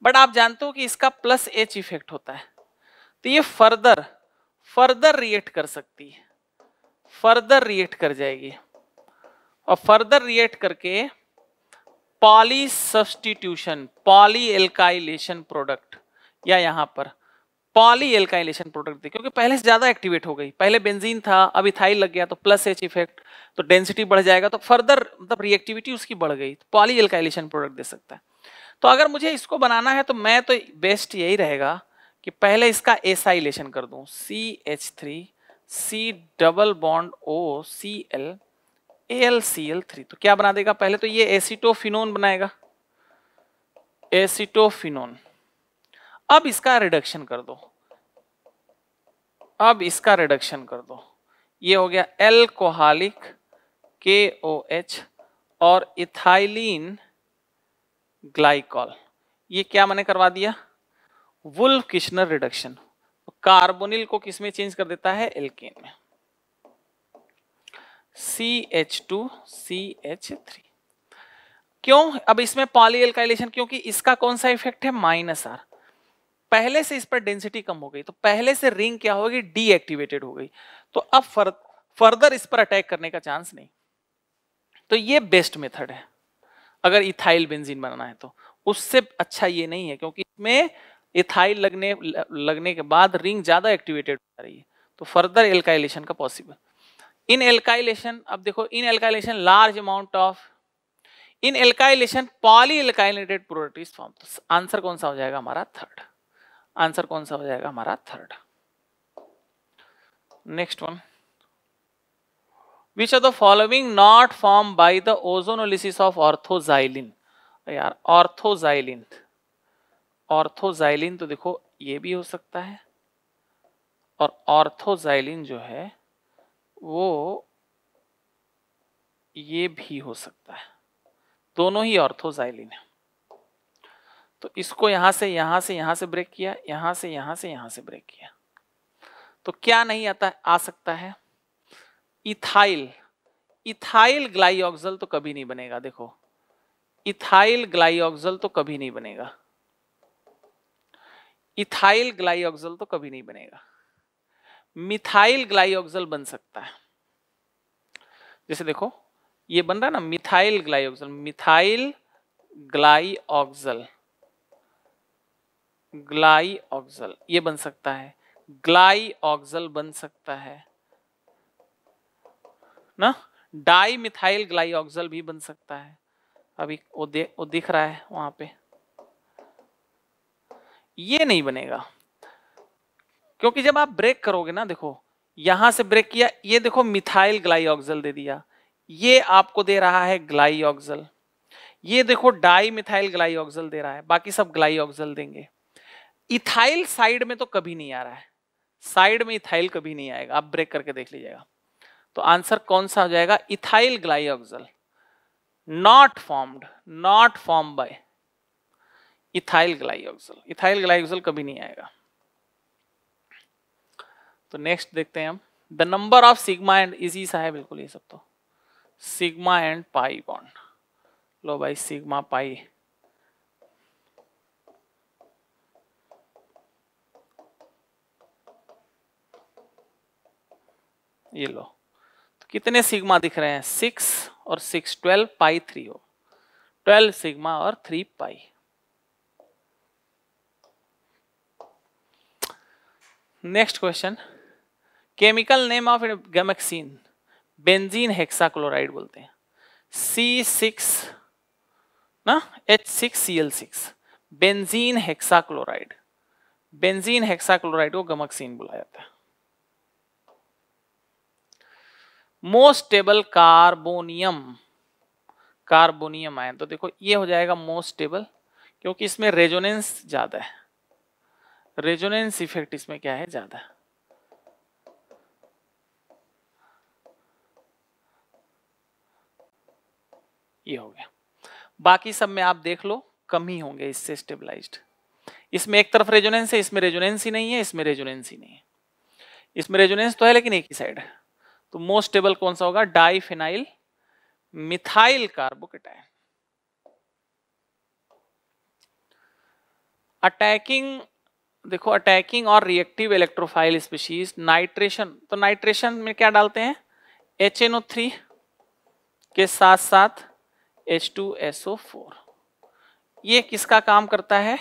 Speaker 1: बट आप जानते हो कि इसका प्लस एच इफेक्ट होता है तो ये फर्दर फर्दर रिएक्ट कर सकती है फर्दर रिएक्ट कर जाएगी और फर्दर रिएक्ट करके poly substitution poly alkylation product या यहां पर पॉली एल्काइलेशन प्रोडक्ट दी क्योंकि पहले से ज़्यादा एक्टिवेट हो गई पहले बेंजीन था अब इथाइल लग गया तो प्लस एच इफेक्ट तो डेंसिटी बढ़ जाएगा तो फर्दर मतलब रिएक्टिविटी उसकी बढ़ गई तो पॉली एल्काइलेशन प्रोडक्ट दे सकता है तो अगर मुझे इसको बनाना है तो मैं तो बेस्ट यही रहेगा कि पहले इसका एसाइलेशन कर दूँ C H three C double bond O C L A L C L three तो क्या बना देगा पहले तो ये एसिटोफिनोन बनाएगा एसिटोफिनोन अब इसका रिडक्शन कर दो अब इसका रिडक्शन कर दो ये हो गया एल्कोहलिक के ओ एच और इथाइलिन ग्लाइकॉल ये क्या मैंने करवा दिया वुल्फ किशनर रिडक्शन तो कार्बोनिल को किसमें चेंज कर देता है एल्केन में C H two C H three क्यों अब इसमें पॉली एल्काइलेशन क्योंकि इसका कौन सा इफेक्ट है माइनस आर पहले से इस पर डेंसिटी कम हो गई तो पहले से रिंग क्या होगी डीएक्टिवेटेड हो गई तो अब फर, फर्दर इस पर अटैक करने का चांस नहीं तो ये बेस्ट मेथड है अगर इथाइल बेंजीन बनाना है तो उससे अच्छा ये नहीं है क्योंकि इसमें इथाइल लगने लगने के बाद रिंग ज़्यादा एक्टिवेटेड हो रही है तो फर्दर एल्काइलेशन का पॉसिबल इन एल्काइलेशन अब देखो in alkylation large amount of in alkylation poly alkylated product form तो आंसर कौन सा हो जाएगा हमारा थर्ड आंसर कौन सा हो जाएगा हमारा third next one which are the following not form by the ozonolysis of ortho xylene यार ऑर्थोजाइलिन ऑर्थोजाइलिन तो देखो ये भी हो सकता है और ऑर्थोजाइलिन जो है वो ये भी हो सकता है दोनों ही ऑर्थोजाइलिन है तो इसको यहां से यहां से यहां से ब्रेक किया यहां से यहां से यहां से ब्रेक किया तो क्या नहीं आता आ सकता है इथाइल इथाइल ग्लाइऑक्सल तो कभी नहीं बनेगा देखो इथाइल ग्लाइऑक्सल तो कभी नहीं बनेगा इथाइल ग्लाइऑक्सल तो कभी नहीं बनेगा मिथाइल ग्लाइऑक्सल बन सकता है जैसे देखो ये बन रहा है ना मिथाइल ग्लाइऑक्सल मिथाइल ग्लाइऑक्सल ग्लाई ऑक्सल ये बन सकता है ग्लाई ऑक्सल बन सकता है ना डाई मिथाइल ग्लाई ऑक्सल भी बन सकता है अभी वो दे वो दिख रहा है वहां पे ये नहीं बनेगा क्योंकि जब आप ब्रेक करोगे ना देखो यहां से ब्रेक किया ये देखो मिथाइल ग्लाई ऑक्सल दे दिया ये आपको दे रहा है ग्लाई ऑक्सल ये देखो डाई मिथाइल ग्लाई ऑक्सल दे रहा है बाकी सब ग्लाई ऑक्सल देंगे इथाइल साइड में तो कभी नहीं आ रहा है साइड में इथाइल कभी नहीं आएगा आप ब्रेक करके देख लीजिएगा तो आंसर कौन सा हो जाएगा ethyl glyoxal not formed not form by ethyl glyoxal ethyl glyoxal कभी नहीं आएगा तो नेक्स्ट देखते हैं हम the number of sigma and easy सा है बिल्कुल ये सब तो सिग्मा एंड पाई बॉन्ड लो भाई सिग्मा पाई ये लो तो कितने सिग्मा दिख रहे हैं सिक्स और सिक्स ट्वेल्व पाई थ्री हो ट्वेल्व सिग्मा और three pi next question chemical name of gammexane benzene hexachloride बोलते हैं सी सिक्स ना H six C L six benzene hexachloride benzene hexachloride को गमक्सीन बुलाया जाता है most stable carbonium carbonium ion तो देखो ये हो जाएगा मोस्ट स्टेबल क्योंकि इसमें रेजोनेंस ज्यादा है रेजोनेंस इफेक्ट इसमें क्या है ज्यादा ये हो गया बाकी सब में आप देख लो कम ही होंगे इससे स्टेबलाइज्ड इसमें एक तरफ रेजोनेंस है इसमें रेजोनेंस ही नहीं है इसमें रेजोनेंस ही नहीं है इसमें रेजोनेंस तो है लेकिन एक ही साइड है तो मोस्ट स्टेबल कौन सा होगा डाइफिनाइल मिथाइल कार्बोकेटाइन अटैकिंग देखो अटैकिंग और रिएक्टिव इलेक्ट्रोफाइल स्पीशीज नाइट्रेशन तो नाइट्रेशन में क्या डालते हैं एच के साथ साथ H2SO4 ये किसका काम करता है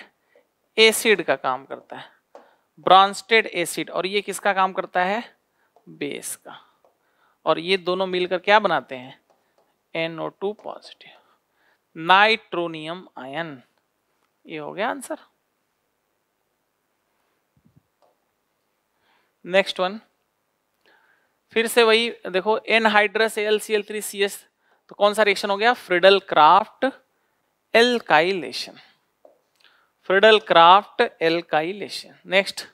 Speaker 1: एसिड का काम करता है ब्रॉन्स्टेड एसिड और ये किसका काम करता है बेस का और ये दोनों मिलकर क्या बनाते हैं NO2 पॉजिटिव नाइट्रोनियम आयन ये हो गया आंसर नेक्स्ट वन फिर से वही देखो anhydrous L C L three C S तो कौन सा रिएक्शन हो गया Friedel Crafts alkylation Friedel Crafts alkylation next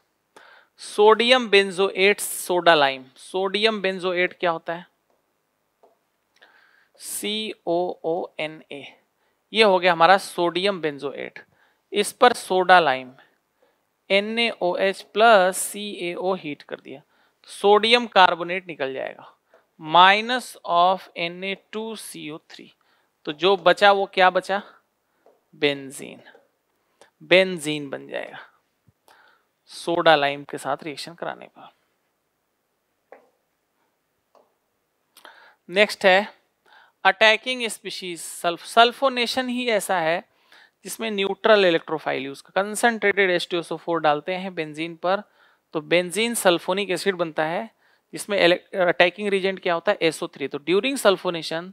Speaker 1: sodium benzoate soda lime sodium benzoate क्या होता है सी ओ ओ एन ए ये हो गया हमारा सोडियम बेंजोएट इस पर soda lime N A O H plus C A O heat कर दिया तो सोडियम कार्बोनेट निकल जाएगा minus of N A two C O three तो जो बचा वो क्या बचा बेंजीन बेंजीन बन जाएगा सोडा लाइम के साथ रिएक्शन कराने पर नेक्स्ट है अटैकिंग स्पीशीज सल्फ सल्फोनेशन ही ऐसा है जिसमें neutral electrophile use concentrated S डालते हैं बेंजीन पर तो बेंजीन सल्फोनिक एसिड बनता है जिसमें अटैकिंग रीजेंट क्या होता है एसओ थ्री तो during sulphonation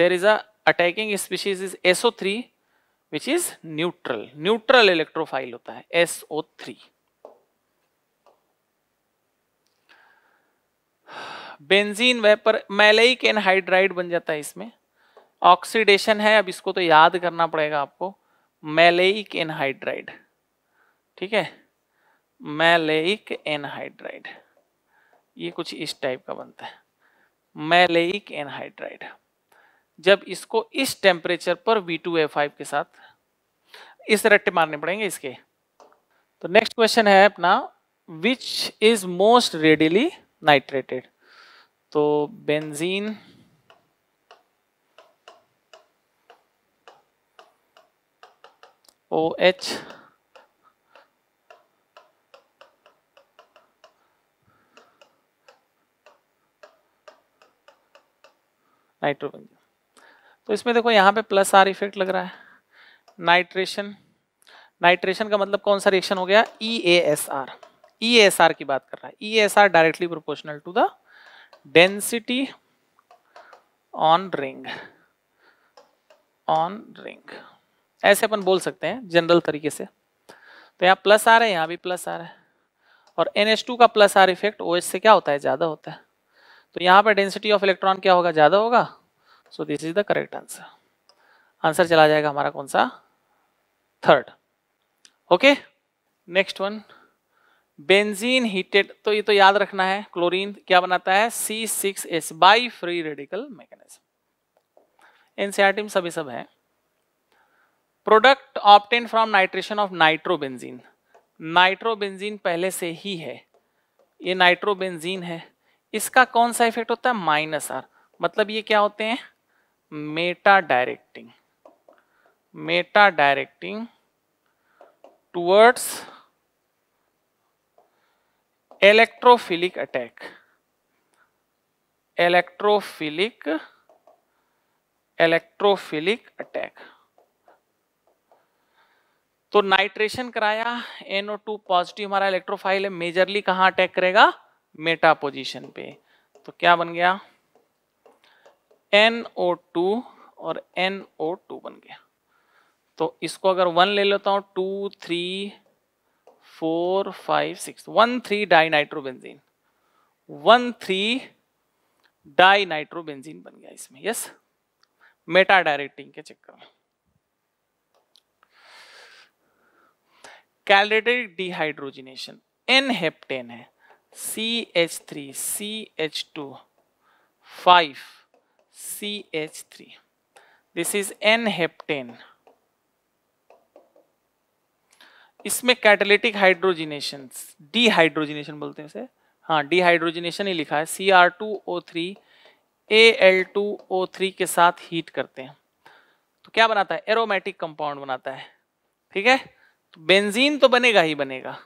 Speaker 1: there is a attacking species is S O three which is neutral neutral electrophile होता है S O three benzene vapour maleic anhydride बन जाता है इसमें ऑक्सीडेशन है अब इसको तो याद करना पड़ेगा आपको मैलइक एनहाइड्राइड ठीक है मैलइक एनहाइड्राइड ये कुछ इस टाइप का बनता है मैलइक एनहाइड्राइड जब इसको इस टेम्परेचर पर वी फाइव के साथ इस रट्टे मारने पड़ेंगे इसके तो नेक्स्ट क्वेश्चन है अपना which is most readily nitrated तो बेंजीन ओ एच नाइट्रोबेंजीन तो इसमें देखो यहाँ पे प्लस आर इफेक्ट लग रहा है नाइट्रेशन नाइट्रेशन का मतलब कौन सा रिएक्शन हो गया E A S R E S R की बात कर रहा है E S R directly proportional to the density on ring on ring ऐसे अपन बोल सकते हैं जनरल तरीके से तो यहाँ प्लस आ रहा है यहाँ भी प्लस आ रहा है और एन एस टू का plus R effect O OH से क्या होता है ज़्यादा होता है तो यहाँ पर डेंसिटी ऑफ इलेक्ट्रॉन क्या होगा ज़्यादा होगा so this is the correct answer answer चला जाएगा हमारा कौन सा third okay next one benzene heated तो ये तो याद रखना है क्लोरीन क्या बनाता है C six S by free radical mechanism NCERT में सभी सब है product obtain from nitration of nitrobenzene nitrobenzene पहले से ही है ये नाइट्रोबेंजीन है इसका कौन सा इफेक्ट होता है माइनस आर मतलब ये क्या होते हैं meta directing meta directing towards electrophilic attack electrophilic electrophilic attack तो नाइट्रेशन कराया NO2 पॉजिटिव हमारा इलेक्ट्रोफाइल है मेजरली कहा अटैक करेगा मेटा पोजिशन पे तो क्या बन गया NO2 और NO2 बन गया तो इसको अगर वन ले लेता हूं two three four five six one three di nitrobenzene one three di nitrobenzene बन गया इसमें यस मेटा डायरेक्टिंग के चक्कर में कैलरेटेड डिहाइड्रोजिनेशन एन हेप्टेन है C H three C H two five C H three this is n heptane इसमें catalytic hydrogenation dehydrogenation बोलते हैं इसे हाँ डीहाइड्रोजिनेशन ही लिखा है C R two O three A L two O three के साथ हीट करते हैं तो क्या बनाता है एरोमेटिक कंपाउंड बनाता है ठीक है तो बेंजीन तो बनेगा ही बनेगा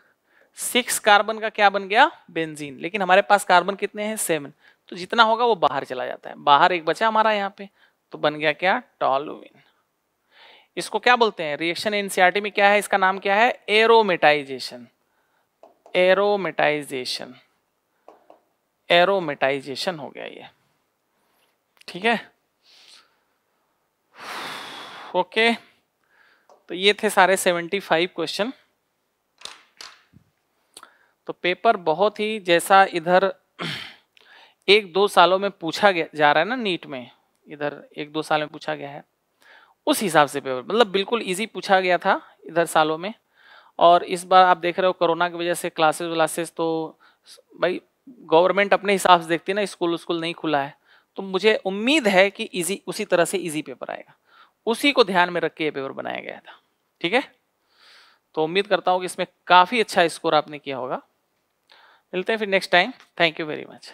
Speaker 1: सिक्स कार्बन का क्या बन गया बेंजीन लेकिन हमारे पास कार्बन कितने हैं सेवन तो जितना होगा वो बाहर चला जाता है बाहर एक बचा हमारा यहाँ पे तो बन गया क्या टॉलोविन इसको क्या बोलते हैं रिएक्शन एनसीआरटी में क्या है इसका नाम क्या है एरोमेटाइजेशन एरोमेटाइजेशन एरोमेटाइजेशन हो गया ये ठीक है ओके तो ये थे सारे 75 क्वेश्चन तो पेपर बहुत ही जैसा इधर एक दो सालों में पूछा गया जा रहा है ना नीट में इधर एक दो साल में पूछा गया है उस हिसाब से पेपर मतलब बिल्कुल इजी पूछा गया था इधर सालों में और इस बार आप देख रहे हो कोरोना की वजह से क्लासेस व्लासेस तो भाई गवर्नमेंट अपने हिसाब से देखती है ना स्कूल स्कूल नहीं खुला है तो मुझे उम्मीद है कि इजी उसी तरह से इजी पेपर आएगा उसी को ध्यान में रख के ये पेपर बनाया गया था ठीक है तो उम्मीद करता हूँ कि इसमें काफ़ी अच्छा स्कोर आपने किया होगा मिलते हैं फिर next time thank you very much